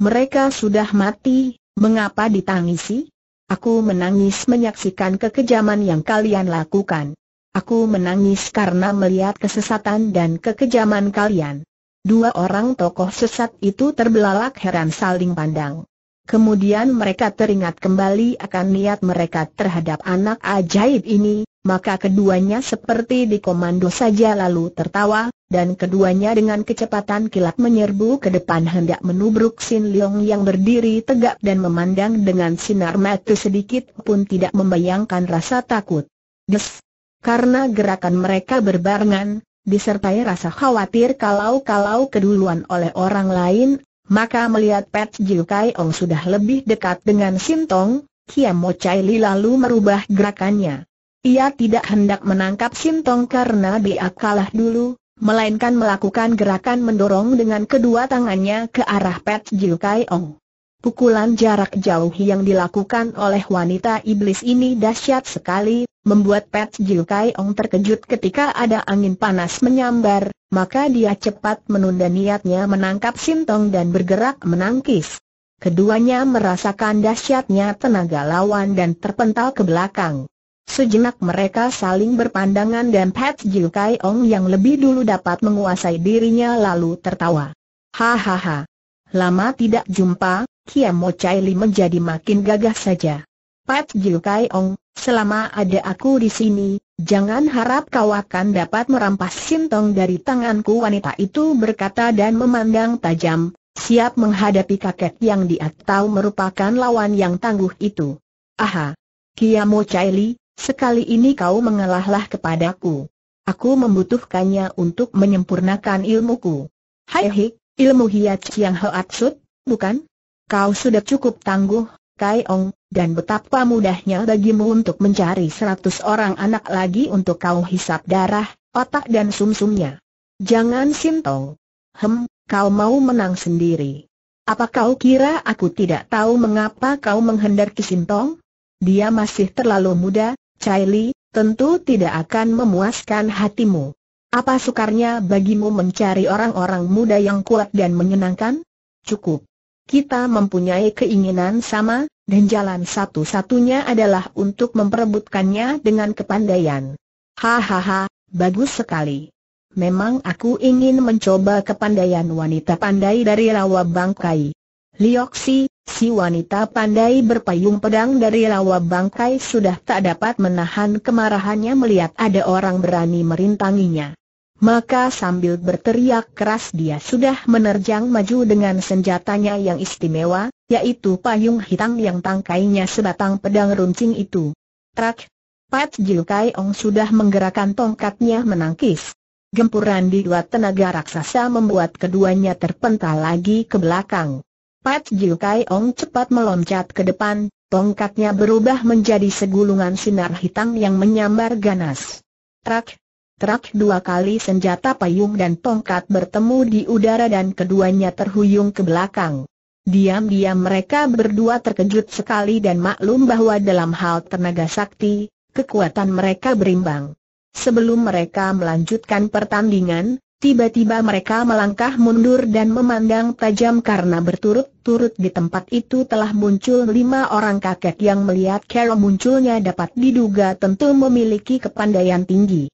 Mereka sudah mati, mengapa ditangisi? Aku menangis menyaksikan kekejaman yang kalian lakukan. Aku menangis karena melihat kesesatan dan kekejaman kalian. Dua orang tokoh sesat itu terbelalak heran saling pandang. Kemudian mereka teringat kembali akan niat mereka terhadap anak ajaib ini, maka keduanya seperti dikomando saja lalu tertawa, dan keduanya dengan kecepatan kilat menyerbu ke depan hendak menubruk Sin Leong yang berdiri tegak dan memandang dengan sinar mata sedikit pun tidak membayangkan rasa takut. Des! Karena gerakan mereka berbarengan, disertai rasa khawatir kalau-kalau keduluan oleh orang lain, maka melihat Pet Jiu Kai Ong sudah lebih dekat dengan Sintong, Mo Chai Li lalu merubah gerakannya. Ia tidak hendak menangkap Sintong karena dia kalah dulu, melainkan melakukan gerakan mendorong dengan kedua tangannya ke arah Pet Jiu Kai Ong. Pukulan jarak jauh yang dilakukan oleh wanita iblis ini dahsyat sekali, membuat Pet Jiu Ong terkejut ketika ada angin panas menyambar, maka dia cepat menunda niatnya menangkap Sintong dan bergerak menangkis. Keduanya merasakan dahsyatnya tenaga lawan dan terpental ke belakang. Sejenak mereka saling berpandangan dan Pat Jiu Ong yang lebih dulu dapat menguasai dirinya lalu tertawa. Hahaha. Lama tidak jumpa, Kia Mo Chai Li menjadi makin gagah saja. Pat Jiu Ong. Selama ada aku di sini, jangan harap kau akan dapat merampas sintong dari tanganku wanita itu berkata dan memandang tajam, siap menghadapi kakek yang dia tahu merupakan lawan yang tangguh itu. Aha! Kiamo Chaili, sekali ini kau mengalahlah kepadaku. Aku membutuhkannya untuk menyempurnakan ilmuku. Hai hik, ilmu hiat yang hoatsut, bukan? Kau sudah cukup tangguh, Kai Ong, dan betapa mudahnya bagimu untuk mencari seratus orang anak lagi untuk kau hisap darah, otak dan sumsumnya. Jangan sintong. Hem, kau mau menang sendiri. Apa kau kira aku tidak tahu mengapa kau menghendaki sintong? Dia masih terlalu muda, Chai Li, tentu tidak akan memuaskan hatimu. Apa sukarnya bagimu mencari orang-orang muda yang kuat dan menyenangkan? Cukup kita mempunyai keinginan sama, dan jalan satu-satunya adalah untuk memperebutkannya dengan kepandaian. Hahaha, bagus sekali. Memang aku ingin mencoba kepandaian wanita pandai dari Rawa Bangkai. Lioksi, si wanita pandai berpayung pedang dari Rawa Bangkai sudah tak dapat menahan kemarahannya melihat ada orang berani merintanginya. Maka sambil berteriak keras dia sudah menerjang maju dengan senjatanya yang istimewa, yaitu payung hitam yang tangkainya sebatang pedang runcing itu. Trak! Pat Jil Kai Ong sudah menggerakkan tongkatnya menangkis. Gempuran di dua tenaga raksasa membuat keduanya terpental lagi ke belakang. Pat Jil Kai Ong cepat meloncat ke depan, tongkatnya berubah menjadi segulungan sinar hitam yang menyambar ganas. Trak! Terak dua kali senjata payung dan tongkat bertemu di udara dan keduanya terhuyung ke belakang. Diam-diam mereka berdua terkejut sekali dan maklum bahwa dalam hal tenaga sakti, kekuatan mereka berimbang. Sebelum mereka melanjutkan pertandingan, tiba-tiba mereka melangkah mundur dan memandang tajam karena berturut-turut di tempat itu telah muncul lima orang kakek yang melihat Carol munculnya dapat diduga tentu memiliki kepandaian tinggi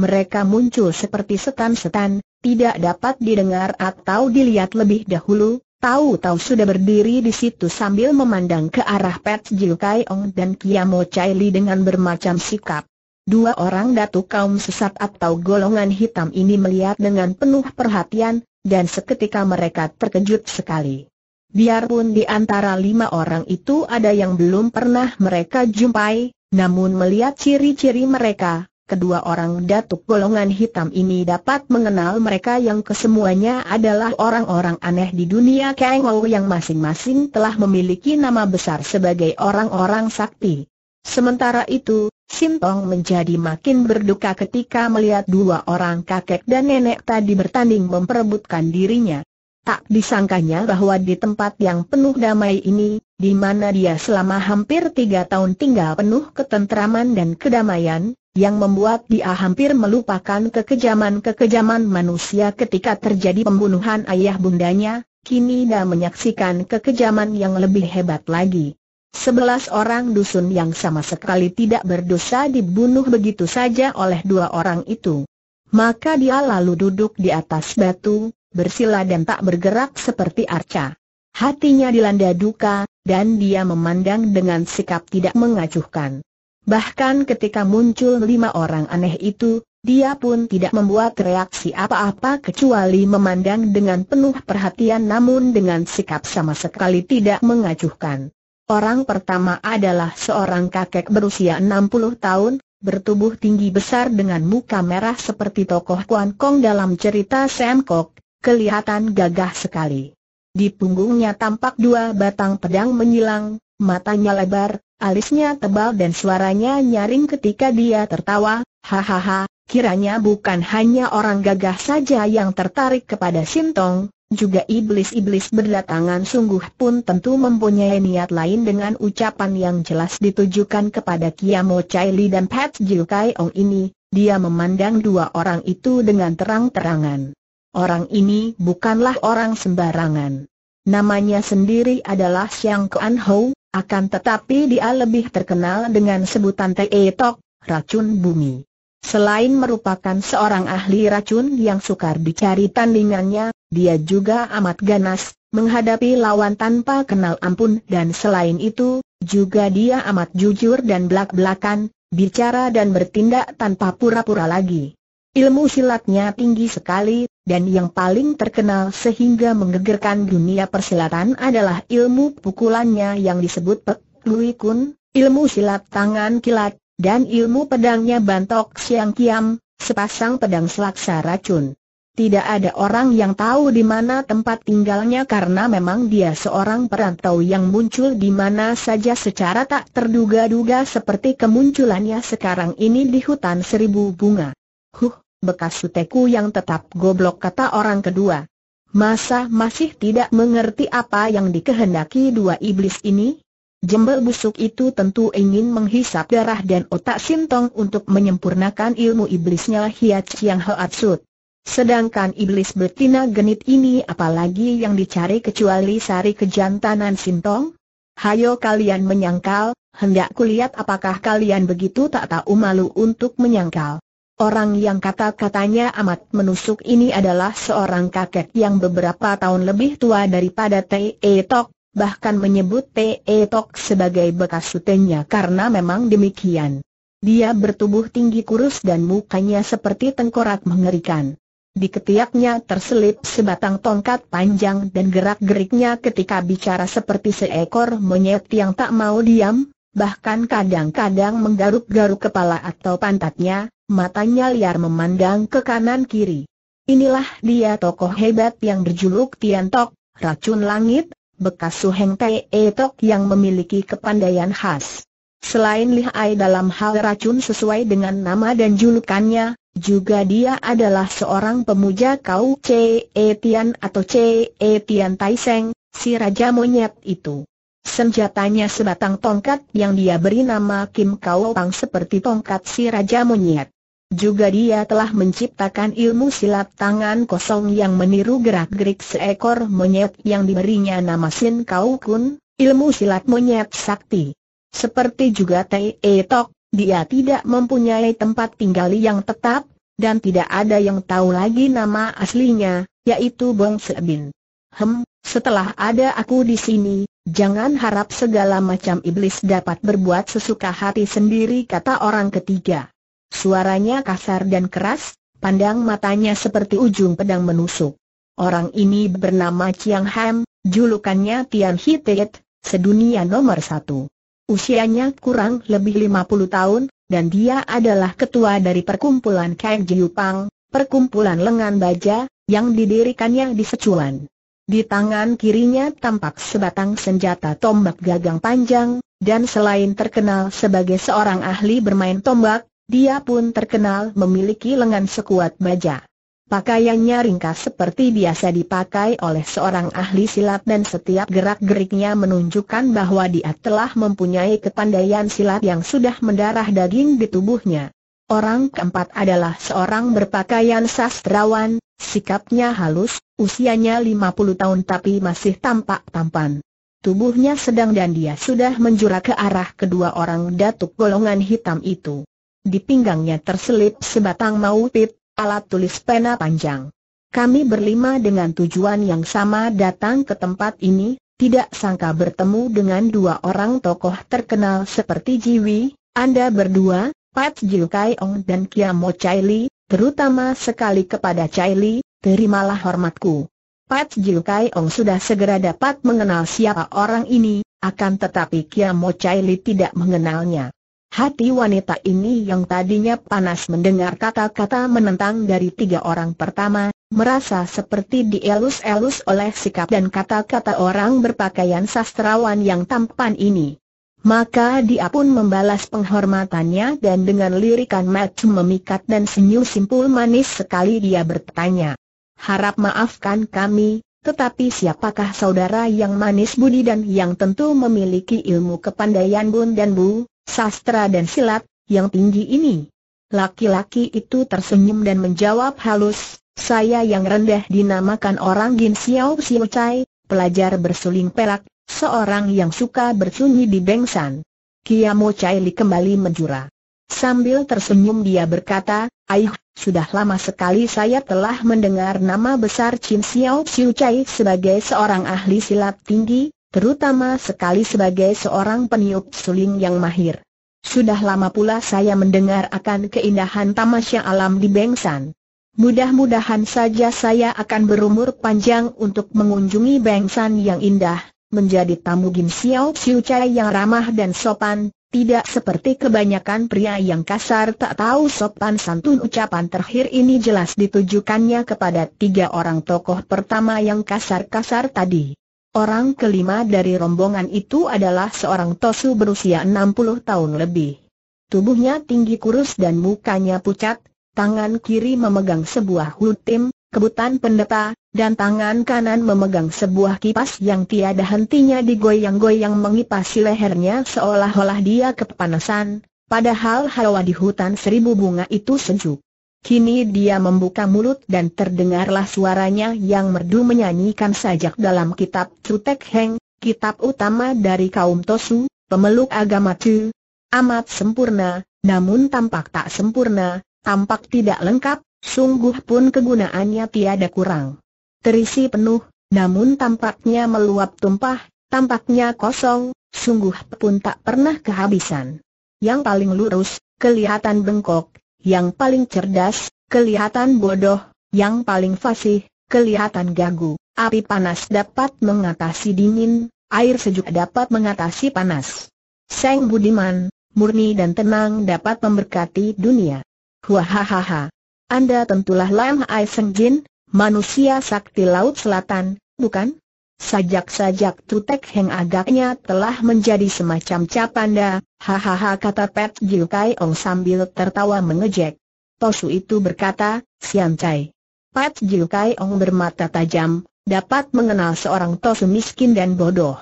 mereka muncul seperti setan-setan, tidak dapat didengar atau dilihat lebih dahulu, tahu-tahu sudah berdiri di situ sambil memandang ke arah Pet Jiu Kai Ong dan Kiamo Chai Li dengan bermacam sikap. Dua orang datu kaum sesat atau golongan hitam ini melihat dengan penuh perhatian, dan seketika mereka terkejut sekali. Biarpun di antara lima orang itu ada yang belum pernah mereka jumpai, namun melihat ciri-ciri mereka, kedua orang datuk golongan hitam ini dapat mengenal mereka yang kesemuanya adalah orang-orang aneh di dunia Kang Ou yang masing-masing telah memiliki nama besar sebagai orang-orang sakti. Sementara itu, Sintong menjadi makin berduka ketika melihat dua orang kakek dan nenek tadi bertanding memperebutkan dirinya. Tak disangkanya bahwa di tempat yang penuh damai ini, di mana dia selama hampir tiga tahun tinggal penuh ketentraman dan kedamaian, yang membuat dia hampir melupakan kekejaman-kekejaman manusia ketika terjadi pembunuhan ayah bundanya, kini dia menyaksikan kekejaman yang lebih hebat lagi. Sebelas orang dusun yang sama sekali tidak berdosa dibunuh begitu saja oleh dua orang itu. Maka dia lalu duduk di atas batu, bersila dan tak bergerak seperti arca. Hatinya dilanda duka, dan dia memandang dengan sikap tidak mengacuhkan. Bahkan ketika muncul lima orang aneh itu, dia pun tidak membuat reaksi apa-apa kecuali memandang dengan penuh perhatian namun dengan sikap sama sekali tidak mengacuhkan. Orang pertama adalah seorang kakek berusia 60 tahun, bertubuh tinggi besar dengan muka merah seperti tokoh Kuan Kong dalam cerita Sam Kok, kelihatan gagah sekali. Di punggungnya tampak dua batang pedang menyilang, matanya lebar, alisnya tebal dan suaranya nyaring ketika dia tertawa, hahaha, kiranya bukan hanya orang gagah saja yang tertarik kepada Sintong, juga iblis-iblis berdatangan sungguh pun tentu mempunyai niat lain dengan ucapan yang jelas ditujukan kepada Kiamo Chai Li dan Pat Jiu Kai Ong ini, dia memandang dua orang itu dengan terang-terangan. Orang ini bukanlah orang sembarangan. Namanya sendiri adalah Xiang Kuan Hou, akan tetapi dia lebih terkenal dengan sebutan Teetok, racun bumi. Selain merupakan seorang ahli racun yang sukar dicari tandingannya, dia juga amat ganas, menghadapi lawan tanpa kenal ampun dan selain itu, juga dia amat jujur dan belak-belakan, bicara dan bertindak tanpa pura-pura lagi. Ilmu silatnya tinggi sekali, dan yang paling terkenal sehingga menggegerkan dunia persilatan adalah ilmu pukulannya yang disebut Pek Lui Kun, ilmu silat tangan kilat, dan ilmu pedangnya Bantok Siang Kiam, sepasang pedang selaksa racun. Tidak ada orang yang tahu di mana tempat tinggalnya karena memang dia seorang perantau yang muncul di mana saja secara tak terduga-duga seperti kemunculannya sekarang ini di hutan seribu bunga. Huh, bekas suteku yang tetap goblok kata orang kedua. Masa masih tidak mengerti apa yang dikehendaki dua iblis ini? Jembel busuk itu tentu ingin menghisap darah dan otak Sintong untuk menyempurnakan ilmu iblisnya Hiat Chiang Hoatsut. Sedangkan iblis betina genit ini apalagi yang dicari kecuali sari kejantanan Sintong? Hayo kalian menyangkal, hendak kulihat apakah kalian begitu tak tahu malu untuk menyangkal. Orang yang kata-katanya amat menusuk ini adalah seorang kakek yang beberapa tahun lebih tua daripada Te Tok, bahkan menyebut Te Tok sebagai bekas sutenya karena memang demikian. Dia bertubuh tinggi kurus dan mukanya seperti tengkorak mengerikan. Di ketiaknya terselip sebatang tongkat panjang dan gerak-geriknya ketika bicara seperti seekor monyet yang tak mau diam, bahkan kadang-kadang menggaruk-garuk kepala atau pantatnya, matanya liar memandang ke kanan kiri. Inilah dia tokoh hebat yang berjuluk Tian Tok, racun langit, bekas Suheng Te e Tok yang memiliki kepandaian khas. Selain lihai dalam hal racun sesuai dengan nama dan julukannya, juga dia adalah seorang pemuja kau Ce e Tian atau Che e Tian Taiseng, si Raja Monyet itu. Senjatanya sebatang tongkat yang dia beri nama Kim Kau Pang seperti tongkat si Raja Monyet. Juga dia telah menciptakan ilmu silat tangan kosong yang meniru gerak-gerik seekor monyet yang diberinya nama Sin Kau Kun, ilmu silat monyet sakti. Seperti juga Tai E Tok, dia tidak mempunyai tempat tinggal yang tetap, dan tidak ada yang tahu lagi nama aslinya, yaitu Bong Sebin. Hem, setelah ada aku di sini, jangan harap segala macam iblis dapat berbuat sesuka hati sendiri kata orang ketiga. Suaranya kasar dan keras, pandang matanya seperti ujung pedang menusuk. Orang ini bernama Chiang Ham, julukannya Tian Hitet, sedunia nomor satu. Usianya kurang lebih 50 tahun, dan dia adalah ketua dari perkumpulan Kang Jiupang, perkumpulan lengan baja, yang didirikannya di Sichuan. Di tangan kirinya tampak sebatang senjata tombak gagang panjang, dan selain terkenal sebagai seorang ahli bermain tombak, dia pun terkenal memiliki lengan sekuat baja. Pakaiannya ringkas seperti biasa dipakai oleh seorang ahli silat dan setiap gerak-geriknya menunjukkan bahwa dia telah mempunyai kepandaian silat yang sudah mendarah daging di tubuhnya. Orang keempat adalah seorang berpakaian sastrawan, sikapnya halus, usianya 50 tahun tapi masih tampak tampan. Tubuhnya sedang dan dia sudah menjurah ke arah kedua orang datuk golongan hitam itu. Di pinggangnya terselip sebatang maupit, alat tulis pena panjang. Kami berlima dengan tujuan yang sama datang ke tempat ini, tidak sangka bertemu dengan dua orang tokoh terkenal seperti Jiwi, Anda berdua, Pat Jiu Kai Ong dan Kiamo Chai Li, terutama sekali kepada Chai Li, terimalah hormatku. Pat Jiu Kai Ong sudah segera dapat mengenal siapa orang ini, akan tetapi Kiamo Chai Li tidak mengenalnya. Hati wanita ini yang tadinya panas mendengar kata-kata menentang dari tiga orang pertama, merasa seperti dielus-elus oleh sikap dan kata-kata orang berpakaian sastrawan yang tampan ini. Maka dia pun membalas penghormatannya dan dengan lirikan mata memikat dan senyum simpul manis sekali dia bertanya. Harap maafkan kami, tetapi siapakah saudara yang manis budi dan yang tentu memiliki ilmu kepandaian bun dan bu? sastra dan silat, yang tinggi ini. Laki-laki itu tersenyum dan menjawab halus, saya yang rendah dinamakan orang Gin Xiao Xiu Chai, pelajar bersuling pelak, seorang yang suka bersunyi di Bengsan. Kiamo Chai Li kembali menjura. Sambil tersenyum dia berkata, Aih, sudah lama sekali saya telah mendengar nama besar Chin Xiao Xiu Chai sebagai seorang ahli silat tinggi, terutama sekali sebagai seorang peniup suling yang mahir. Sudah lama pula saya mendengar akan keindahan tamasya alam di Bengsan. Mudah-mudahan saja saya akan berumur panjang untuk mengunjungi Bengsan yang indah, menjadi tamu Gim Xiao Xiu Chai yang ramah dan sopan, tidak seperti kebanyakan pria yang kasar tak tahu sopan santun ucapan terakhir ini jelas ditujukannya kepada tiga orang tokoh pertama yang kasar-kasar tadi. Orang kelima dari rombongan itu adalah seorang tosu berusia 60 tahun lebih. Tubuhnya tinggi kurus dan mukanya pucat, tangan kiri memegang sebuah hutim, kebutan pendeta, dan tangan kanan memegang sebuah kipas yang tiada hentinya digoyang-goyang mengipasi lehernya seolah-olah dia kepanasan, padahal hawa di hutan seribu bunga itu sejuk. Kini dia membuka mulut dan terdengarlah suaranya yang merdu menyanyikan sajak dalam kitab Cutek Heng, kitab utama dari kaum Tosu, pemeluk agama Chu. Amat sempurna, namun tampak tak sempurna, tampak tidak lengkap, sungguh pun kegunaannya tiada kurang. Terisi penuh, namun tampaknya meluap tumpah, tampaknya kosong, sungguh pun tak pernah kehabisan. Yang paling lurus, kelihatan bengkok, yang paling cerdas, kelihatan bodoh, yang paling fasih, kelihatan gagu. Api panas dapat mengatasi dingin, air sejuk dapat mengatasi panas. Seng Budiman, murni dan tenang dapat memberkati dunia. Wahahaha. Anda tentulah Lam Ai Jin, manusia sakti Laut Selatan, bukan? Sajak-sajak Tutek Heng agaknya telah menjadi semacam capanda, hahaha kata Pat Jiu Kai Ong sambil tertawa mengejek. Tosu itu berkata, Sian Cai. Pet Jiu Kai Ong bermata tajam, dapat mengenal seorang Tosu miskin dan bodoh.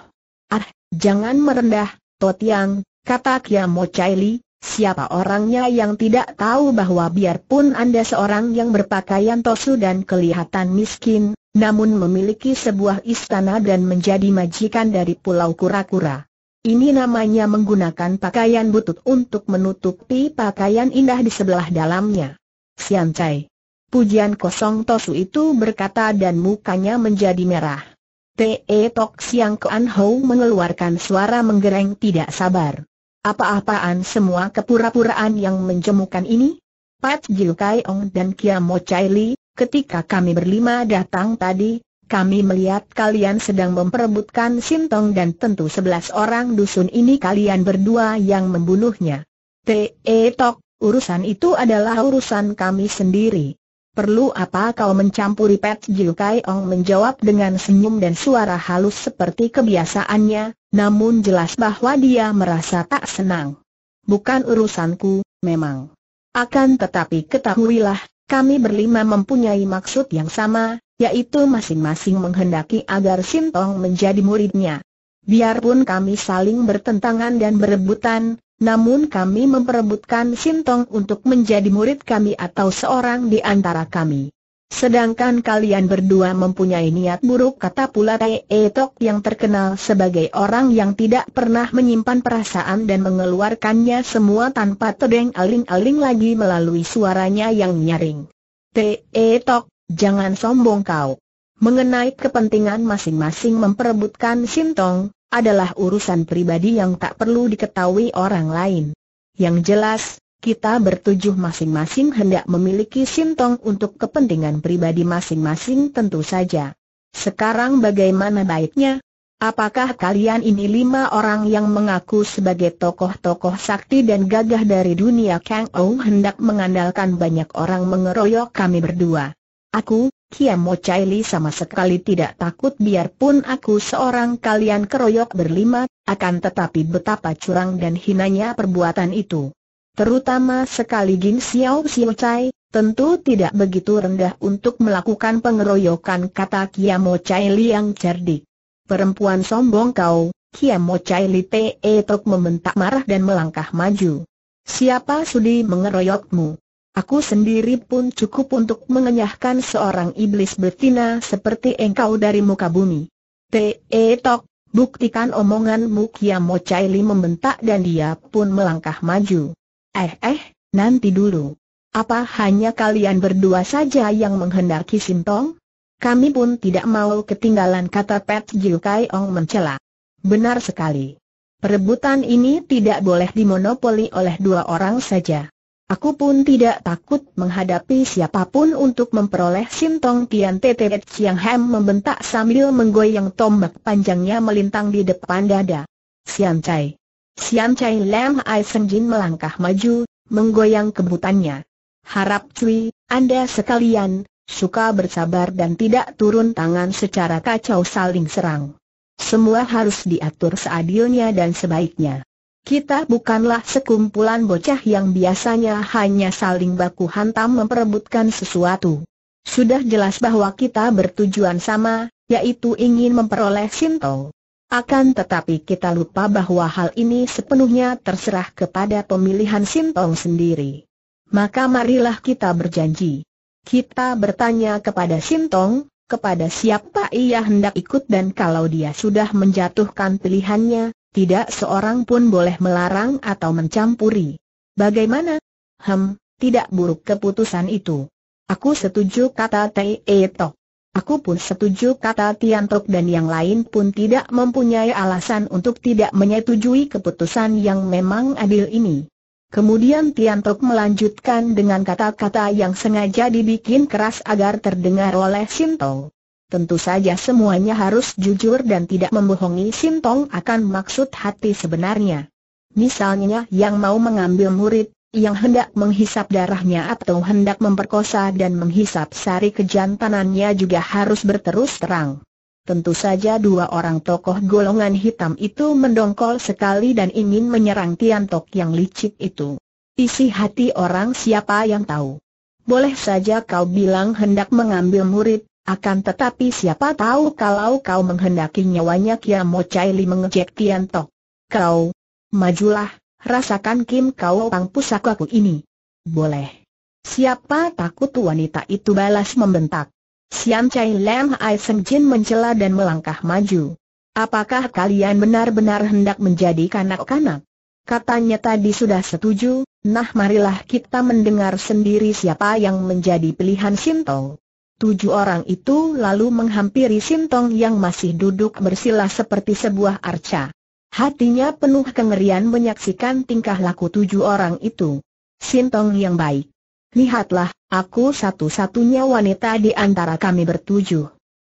Ah, jangan merendah, Totiang, kata Kia Mo Chai Li, siapa orangnya yang tidak tahu bahwa biarpun Anda seorang yang berpakaian Tosu dan kelihatan miskin, namun memiliki sebuah istana dan menjadi majikan dari Pulau Kura-Kura. Ini namanya menggunakan pakaian butut untuk menutupi pakaian indah di sebelah dalamnya. Sian Cai. Pujian kosong Tosu itu berkata dan mukanya menjadi merah. Te e Tok Siang Kuan Hou mengeluarkan suara menggereng tidak sabar. Apa-apaan semua kepura-puraan yang menjemukan ini? Pat Jil Kai Ong dan Kia Mo Chai Li, ketika kami berlima datang tadi, kami melihat kalian sedang memperebutkan Sintong dan tentu sebelas orang dusun ini kalian berdua yang membunuhnya. Te e, Tok, urusan itu adalah urusan kami sendiri. Perlu apa kau mencampuri Pet Jiu Kai Ong menjawab dengan senyum dan suara halus seperti kebiasaannya, namun jelas bahwa dia merasa tak senang. Bukan urusanku, memang. Akan tetapi ketahuilah, kami berlima mempunyai maksud yang sama, yaitu masing-masing menghendaki agar Sintong menjadi muridnya. Biarpun kami saling bertentangan dan berebutan, namun kami memperebutkan Sintong untuk menjadi murid kami atau seorang di antara kami. Sedangkan kalian berdua mempunyai niat buruk kata pula E Tok yang terkenal sebagai orang yang tidak pernah menyimpan perasaan dan mengeluarkannya semua tanpa tedeng aling-aling lagi melalui suaranya yang nyaring. E Tok, jangan sombong kau. Mengenai kepentingan masing-masing memperebutkan Sintong, adalah urusan pribadi yang tak perlu diketahui orang lain. Yang jelas, kita bertujuh masing-masing hendak memiliki sintong untuk kepentingan pribadi masing-masing tentu saja. Sekarang bagaimana baiknya? Apakah kalian ini lima orang yang mengaku sebagai tokoh-tokoh sakti dan gagah dari dunia Kang Ou hendak mengandalkan banyak orang mengeroyok kami berdua? Aku, Kiam Mo Chai Li sama sekali tidak takut biarpun aku seorang kalian keroyok berlima, akan tetapi betapa curang dan hinanya perbuatan itu terutama sekali Gin Xiao Xiao Chai, tentu tidak begitu rendah untuk melakukan pengeroyokan kata Kiamo Chai yang cerdik. Perempuan sombong kau, Kiamo Chai Li Te e Tok mementak marah dan melangkah maju. Siapa sudi mengeroyokmu? Aku sendiri pun cukup untuk mengenyahkan seorang iblis betina seperti engkau dari muka bumi. Te E Tok, buktikan omonganmu Kiamo Chai Li membentak dan dia pun melangkah maju. Eh eh, nanti dulu. Apa hanya kalian berdua saja yang menghendaki Sintong? Kami pun tidak mau ketinggalan kata Pet Jiu Kai Ong mencela. Benar sekali. Perebutan ini tidak boleh dimonopoli oleh dua orang saja. Aku pun tidak takut menghadapi siapapun untuk memperoleh Sintong Tian Tetet Chiang Hem membentak sambil menggoyang tombak panjangnya melintang di depan dada. Sian Chai, Siam Chai Lam Ai Senjin melangkah maju, menggoyang kebutannya. Harap Cui, Anda sekalian, suka bersabar dan tidak turun tangan secara kacau saling serang. Semua harus diatur seadilnya dan sebaiknya. Kita bukanlah sekumpulan bocah yang biasanya hanya saling baku hantam memperebutkan sesuatu. Sudah jelas bahwa kita bertujuan sama, yaitu ingin memperoleh Sinto. Akan tetapi kita lupa bahwa hal ini sepenuhnya terserah kepada pemilihan Sintong sendiri. Maka marilah kita berjanji. Kita bertanya kepada Sintong, kepada siapa ia hendak ikut dan kalau dia sudah menjatuhkan pilihannya, tidak seorang pun boleh melarang atau mencampuri. Bagaimana? Hem, tidak buruk keputusan itu. Aku setuju kata Tei Etok. Aku pun setuju kata Tian Tiantok dan yang lain pun tidak mempunyai alasan untuk tidak menyetujui keputusan yang memang adil ini. Kemudian Tian Tiantok melanjutkan dengan kata-kata yang sengaja dibikin keras agar terdengar oleh Sintong. Tentu saja semuanya harus jujur dan tidak membohongi Sintong akan maksud hati sebenarnya. Misalnya yang mau mengambil murid, yang hendak menghisap darahnya atau hendak memperkosa dan menghisap sari kejantanannya juga harus berterus terang. Tentu saja dua orang tokoh golongan hitam itu mendongkol sekali dan ingin menyerang Tiantok yang licik itu. Isi hati orang siapa yang tahu. Boleh saja kau bilang hendak mengambil murid, akan tetapi siapa tahu kalau kau menghendaki nyawanya Kiamo li mengejek Tiantok. Kau, majulah, rasakan Kim Kau Pang pusakaku ini. Boleh. Siapa takut wanita itu balas membentak. Siam Chai Lam Ai Seng Jin mencela dan melangkah maju. Apakah kalian benar-benar hendak menjadi kanak-kanak? Katanya tadi sudah setuju, nah marilah kita mendengar sendiri siapa yang menjadi pilihan Sintong. Tujuh orang itu lalu menghampiri Sintong yang masih duduk bersila seperti sebuah arca. Hatinya penuh kengerian menyaksikan tingkah laku tujuh orang itu. Sintong yang baik. Lihatlah, aku satu-satunya wanita di antara kami bertujuh.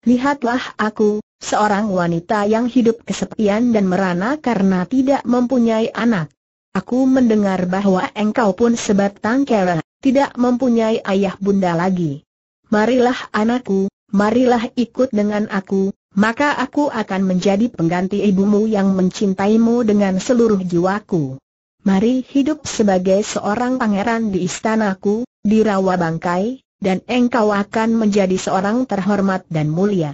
Lihatlah aku, seorang wanita yang hidup kesepian dan merana karena tidak mempunyai anak. Aku mendengar bahwa engkau pun sebatang kera, tidak mempunyai ayah bunda lagi. Marilah anakku, marilah ikut dengan aku, maka aku akan menjadi pengganti ibumu yang mencintaimu dengan seluruh jiwaku. Mari hidup sebagai seorang pangeran di istanaku, di rawa bangkai, dan engkau akan menjadi seorang terhormat dan mulia.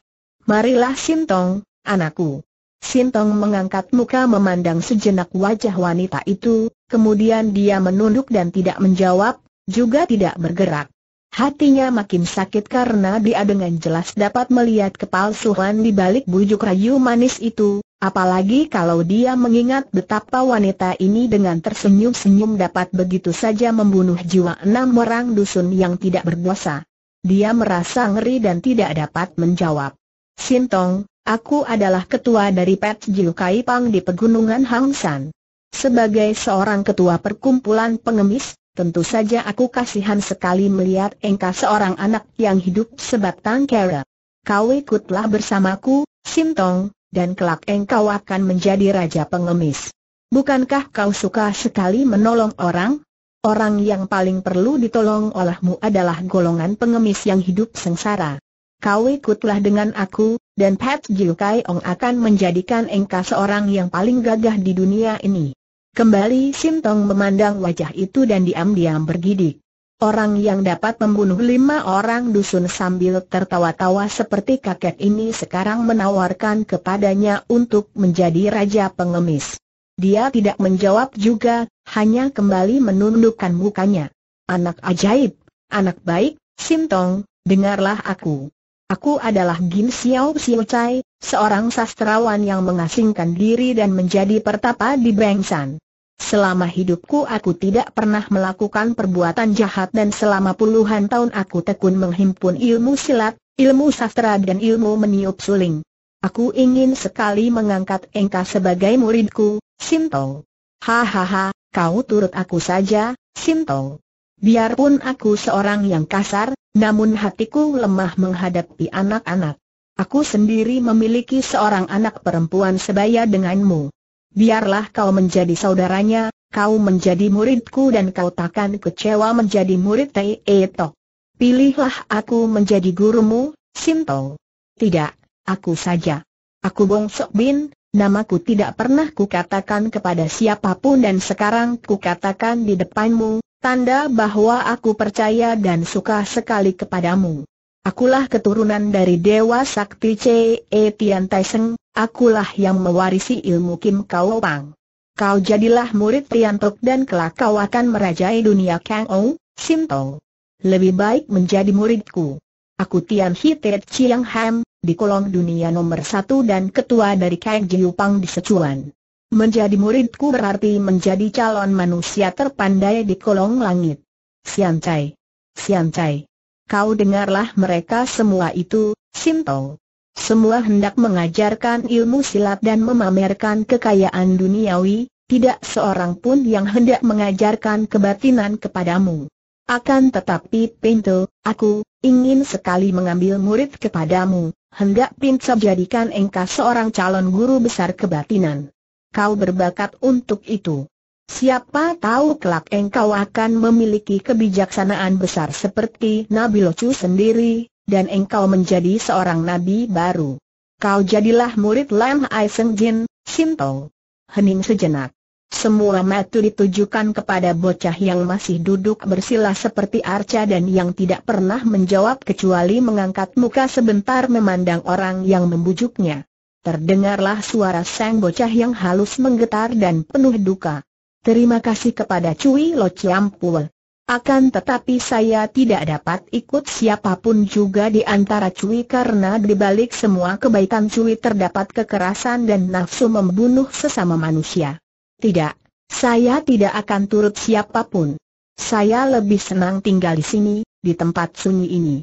Marilah Sintong, anakku. Sintong mengangkat muka memandang sejenak wajah wanita itu, kemudian dia menunduk dan tidak menjawab, juga tidak bergerak. Hatinya makin sakit karena dia dengan jelas dapat melihat kepalsuan di balik bujuk rayu manis itu, apalagi kalau dia mengingat betapa wanita ini dengan tersenyum-senyum dapat begitu saja membunuh jiwa enam orang dusun yang tidak berdosa. Dia merasa ngeri dan tidak dapat menjawab. Sintong, aku adalah ketua dari Pet Jiu Kai Pang di Pegunungan Hangsan. Sebagai seorang ketua perkumpulan pengemis, Tentu saja aku kasihan sekali melihat engkau seorang anak yang hidup sebatang kara. Kau ikutlah bersamaku, Sintong, dan kelak engkau akan menjadi raja pengemis. Bukankah kau suka sekali menolong orang? Orang yang paling perlu ditolong olehmu adalah golongan pengemis yang hidup sengsara. Kau ikutlah dengan aku, dan Pat Jiu Kai Ong akan menjadikan engkau seorang yang paling gagah di dunia ini. Kembali Sintong memandang wajah itu dan diam-diam bergidik. Orang yang dapat membunuh lima orang dusun sambil tertawa-tawa seperti kakek ini sekarang menawarkan kepadanya untuk menjadi raja pengemis. Dia tidak menjawab juga, hanya kembali menundukkan mukanya. Anak ajaib, anak baik, Sintong, dengarlah aku. Aku adalah Gin Xiao Xiu Chai, seorang sastrawan yang mengasingkan diri dan menjadi pertapa di Bengsan. Selama hidupku aku tidak pernah melakukan perbuatan jahat dan selama puluhan tahun aku tekun menghimpun ilmu silat, ilmu sastra dan ilmu meniup suling. Aku ingin sekali mengangkat engkau sebagai muridku, Sinto. Hahaha, kau turut aku saja, Sinto. Biarpun aku seorang yang kasar, namun hatiku lemah menghadapi anak-anak. Aku sendiri memiliki seorang anak perempuan sebaya denganmu. Biarlah kau menjadi saudaranya, kau menjadi muridku dan kau takkan kecewa menjadi murid Tai Eto. Pilihlah aku menjadi gurumu, Sinto. Tidak, aku saja. Aku Bong Sok Bin, namaku tidak pernah kukatakan kepada siapapun dan sekarang kukatakan di depanmu, Tanda bahwa aku percaya dan suka sekali kepadamu. Akulah keturunan dari Dewa Sakti C.E. Tian Tai Seng, akulah yang mewarisi ilmu Kim Kau Pang. Kau jadilah murid Tian Tok dan kelak kau akan merajai dunia Kang Ou, Sim Tong. Lebih baik menjadi muridku. Aku Tian Hitet Chiang Ham, di kolong dunia nomor satu dan ketua dari Kang Jiu Pang di Secuan. Menjadi muridku berarti menjadi calon manusia terpandai di kolong langit. Sian Cai. Sian Cai. Kau dengarlah mereka semua itu, Sinto. Semua hendak mengajarkan ilmu silat dan memamerkan kekayaan duniawi, tidak seorang pun yang hendak mengajarkan kebatinan kepadamu. Akan tetapi Pinto, aku, ingin sekali mengambil murid kepadamu, hendak Pinto jadikan engkau seorang calon guru besar kebatinan kau berbakat untuk itu. Siapa tahu kelak engkau akan memiliki kebijaksanaan besar seperti Nabi Locu sendiri, dan engkau menjadi seorang nabi baru. Kau jadilah murid Lam Aiseng Jin, Sinto. Hening sejenak. Semua mata ditujukan kepada bocah yang masih duduk bersila seperti arca dan yang tidak pernah menjawab kecuali mengangkat muka sebentar memandang orang yang membujuknya. Terdengarlah suara sang bocah yang halus menggetar dan penuh duka. Terima kasih kepada Cui Lo Ciampul. Akan tetapi saya tidak dapat ikut siapapun juga di antara Cui karena di balik semua kebaikan Cui terdapat kekerasan dan nafsu membunuh sesama manusia. Tidak, saya tidak akan turut siapapun. Saya lebih senang tinggal di sini, di tempat sunyi ini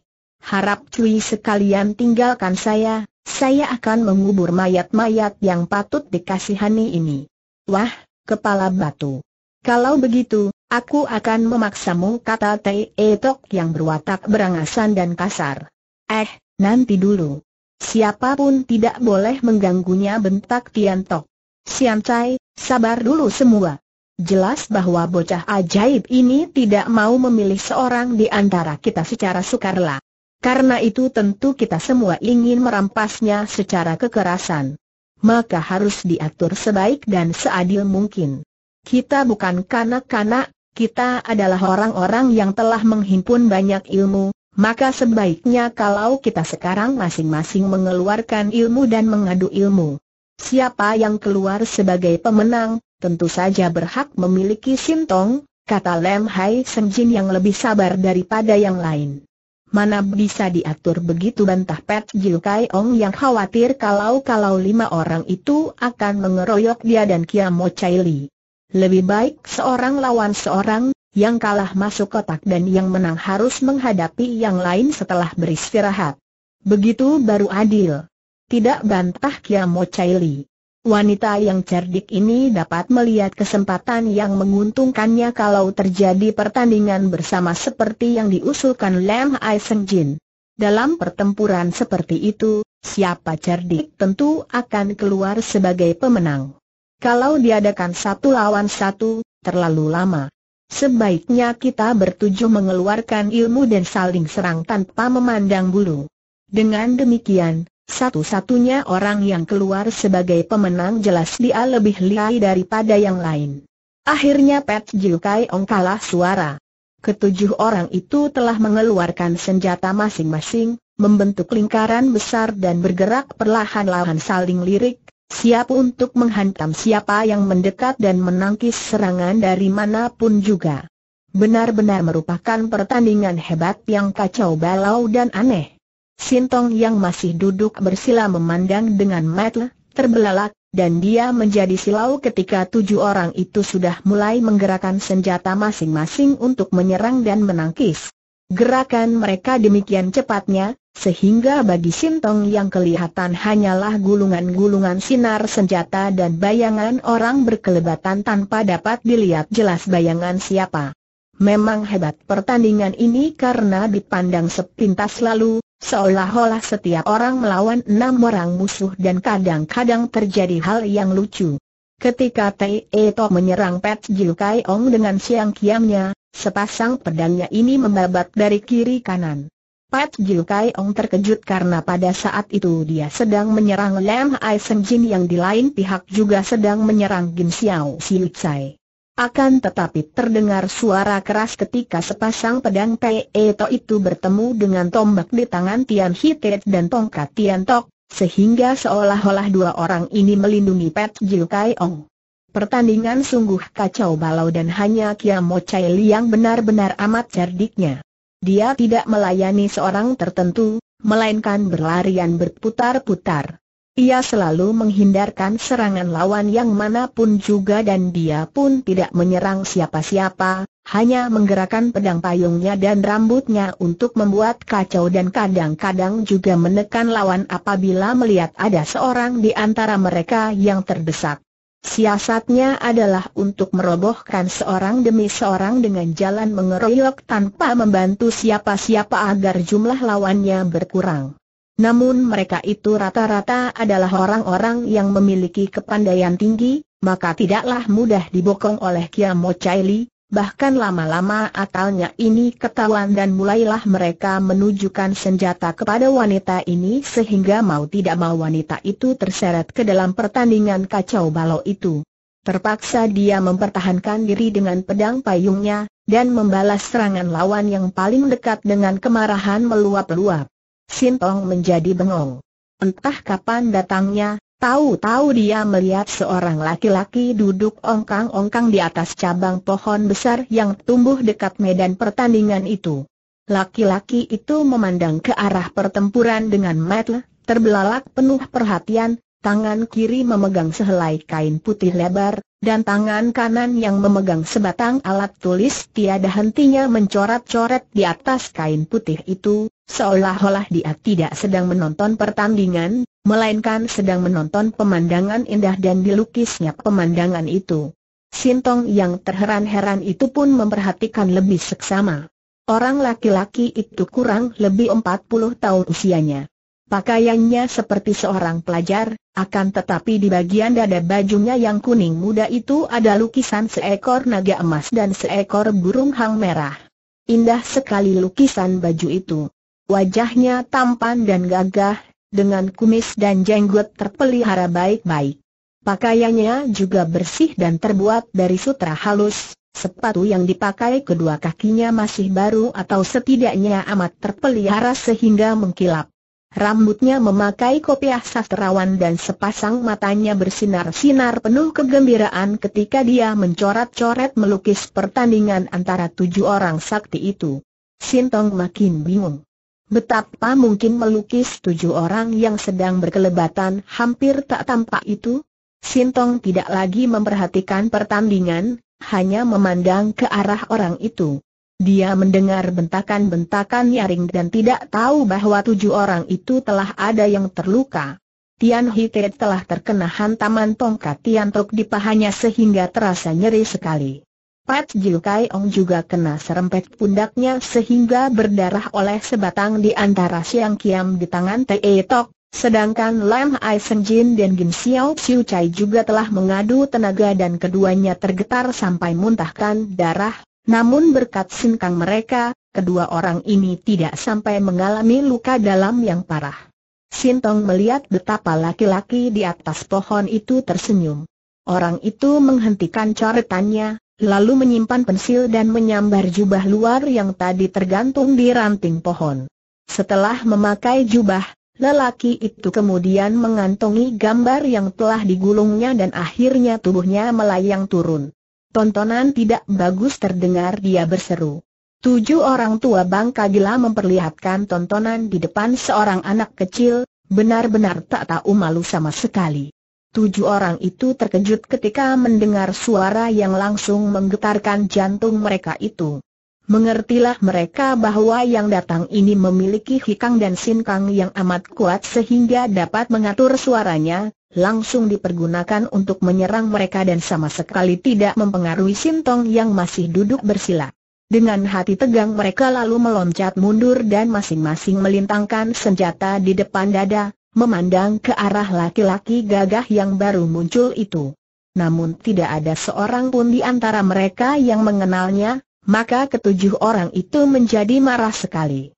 harap cuy sekalian tinggalkan saya, saya akan mengubur mayat-mayat yang patut dikasihani ini. Wah, kepala batu. Kalau begitu, aku akan memaksamu kata Tei Etok yang berwatak berangasan dan kasar. Eh, nanti dulu. Siapapun tidak boleh mengganggunya bentak Tiantok. Siancai, sabar dulu semua. Jelas bahwa bocah ajaib ini tidak mau memilih seorang di antara kita secara sukarela. Karena itu tentu kita semua ingin merampasnya secara kekerasan. Maka harus diatur sebaik dan seadil mungkin. Kita bukan kanak-kanak, kita adalah orang-orang yang telah menghimpun banyak ilmu, maka sebaiknya kalau kita sekarang masing-masing mengeluarkan ilmu dan mengadu ilmu. Siapa yang keluar sebagai pemenang, tentu saja berhak memiliki sintong, kata Lem Hai Semjin yang lebih sabar daripada yang lain. Mana bisa diatur begitu bantah Pet Jil Kai Ong yang khawatir kalau-kalau lima orang itu akan mengeroyok dia dan Mo Chai Li. Lebih baik seorang lawan seorang, yang kalah masuk kotak dan yang menang harus menghadapi yang lain setelah beristirahat. Begitu baru adil. Tidak bantah Mo Chai Li. Wanita yang cerdik ini dapat melihat kesempatan yang menguntungkannya kalau terjadi pertandingan bersama seperti yang diusulkan Lam Ai Jin. Dalam pertempuran seperti itu, siapa cerdik tentu akan keluar sebagai pemenang. Kalau diadakan satu lawan satu, terlalu lama. Sebaiknya kita bertujuh mengeluarkan ilmu dan saling serang tanpa memandang bulu. Dengan demikian, satu-satunya orang yang keluar sebagai pemenang jelas dia lebih lihai daripada yang lain. Akhirnya Pet Jiu Kai Ong kalah suara. Ketujuh orang itu telah mengeluarkan senjata masing-masing, membentuk lingkaran besar dan bergerak perlahan-lahan saling lirik, siap untuk menghantam siapa yang mendekat dan menangkis serangan dari manapun juga. Benar-benar merupakan pertandingan hebat yang kacau balau dan aneh. Sintong yang masih duduk bersila memandang dengan mata terbelalak, dan dia menjadi silau ketika tujuh orang itu sudah mulai menggerakkan senjata masing-masing untuk menyerang dan menangkis. Gerakan mereka demikian cepatnya, sehingga bagi Sintong yang kelihatan hanyalah gulungan-gulungan sinar senjata dan bayangan orang berkelebatan tanpa dapat dilihat jelas bayangan siapa. Memang hebat pertandingan ini karena dipandang sepintas lalu, Seolah-olah setiap orang melawan enam orang musuh dan kadang-kadang terjadi hal yang lucu. Ketika Tai Eto menyerang Pat Jiu Kai Ong dengan siang kiamnya, sepasang pedangnya ini membabat dari kiri kanan. Pat Jiu Kai Ong terkejut karena pada saat itu dia sedang menyerang Lam Ai Seng Jin yang di lain pihak juga sedang menyerang Gin Xiao Siu Tsai. Akan tetapi terdengar suara keras ketika sepasang pedang To itu bertemu dengan tombak di tangan Tian Hitet dan tongkat Tian Tok, sehingga seolah-olah dua orang ini melindungi Pet Jil Kai Ong. Pertandingan sungguh kacau balau dan hanya Kia Mo Chai yang benar-benar amat cerdiknya. Dia tidak melayani seorang tertentu, melainkan berlarian berputar-putar. Ia selalu menghindarkan serangan lawan yang manapun juga dan dia pun tidak menyerang siapa-siapa, hanya menggerakkan pedang payungnya dan rambutnya untuk membuat kacau dan kadang-kadang juga menekan lawan apabila melihat ada seorang di antara mereka yang terdesak. Siasatnya adalah untuk merobohkan seorang demi seorang dengan jalan mengeroyok tanpa membantu siapa-siapa agar jumlah lawannya berkurang. Namun mereka itu rata-rata adalah orang-orang yang memiliki kepandaian tinggi, maka tidaklah mudah dibokong oleh Kiamo Li, bahkan lama-lama akalnya ini ketahuan dan mulailah mereka menunjukkan senjata kepada wanita ini sehingga mau tidak mau wanita itu terseret ke dalam pertandingan kacau balau itu. Terpaksa dia mempertahankan diri dengan pedang payungnya, dan membalas serangan lawan yang paling dekat dengan kemarahan meluap-luap. Sintong menjadi bengong. Entah kapan datangnya, tahu-tahu dia melihat seorang laki-laki duduk ongkang-ongkang di atas cabang pohon besar yang tumbuh dekat medan pertandingan itu. Laki-laki itu memandang ke arah pertempuran dengan mata terbelalak penuh perhatian, tangan kiri memegang sehelai kain putih lebar, dan tangan kanan yang memegang sebatang alat tulis tiada hentinya mencorat-coret di atas kain putih itu, Seolah-olah dia tidak sedang menonton pertandingan, melainkan sedang menonton pemandangan indah dan dilukisnya pemandangan itu. Sintong yang terheran-heran itu pun memperhatikan lebih seksama. Orang laki-laki itu kurang lebih 40 tahun usianya. Pakaiannya seperti seorang pelajar, akan tetapi di bagian dada bajunya yang kuning muda itu ada lukisan seekor naga emas dan seekor burung hang merah. Indah sekali lukisan baju itu. Wajahnya tampan dan gagah, dengan kumis dan jenggot terpelihara baik-baik. Pakaiannya juga bersih dan terbuat dari sutra halus, sepatu yang dipakai kedua kakinya masih baru atau setidaknya amat terpelihara sehingga mengkilap. Rambutnya memakai kopiah sastrawan dan sepasang matanya bersinar-sinar penuh kegembiraan ketika dia mencoret-coret melukis pertandingan antara tujuh orang sakti itu. Sintong makin bingung. Betapa mungkin melukis tujuh orang yang sedang berkelebatan hampir tak tampak itu? Sintong tidak lagi memperhatikan pertandingan, hanya memandang ke arah orang itu. Dia mendengar bentakan-bentakan nyaring dan tidak tahu bahwa tujuh orang itu telah ada yang terluka. Tian Hite telah terkena hantaman tongkat Tian Tok di pahanya sehingga terasa nyeri sekali. Pat Jil Kai Ong juga kena serempet pundaknya sehingga berdarah oleh sebatang di antara siang kiam di tangan Tei e Tok, sedangkan Lam Ai Sen Jin dan Gim Xiao Xiu Chai juga telah mengadu tenaga dan keduanya tergetar sampai muntahkan darah, namun berkat sinkang mereka, kedua orang ini tidak sampai mengalami luka dalam yang parah. Sin Tong melihat betapa laki-laki di atas pohon itu tersenyum. Orang itu menghentikan coretannya, lalu menyimpan pensil dan menyambar jubah luar yang tadi tergantung di ranting pohon. Setelah memakai jubah, lelaki itu kemudian mengantongi gambar yang telah digulungnya dan akhirnya tubuhnya melayang turun. Tontonan tidak bagus terdengar dia berseru. Tujuh orang tua bangka gila memperlihatkan tontonan di depan seorang anak kecil, benar-benar tak tahu malu sama sekali. Tujuh orang itu terkejut ketika mendengar suara yang langsung menggetarkan jantung mereka itu. Mengertilah mereka bahwa yang datang ini memiliki hikang dan sinkang yang amat kuat sehingga dapat mengatur suaranya, langsung dipergunakan untuk menyerang mereka dan sama sekali tidak mempengaruhi Sintong yang masih duduk bersila. Dengan hati tegang mereka lalu meloncat mundur dan masing-masing melintangkan senjata di depan dada, memandang ke arah laki-laki gagah yang baru muncul itu. Namun tidak ada seorang pun di antara mereka yang mengenalnya, maka ketujuh orang itu menjadi marah sekali.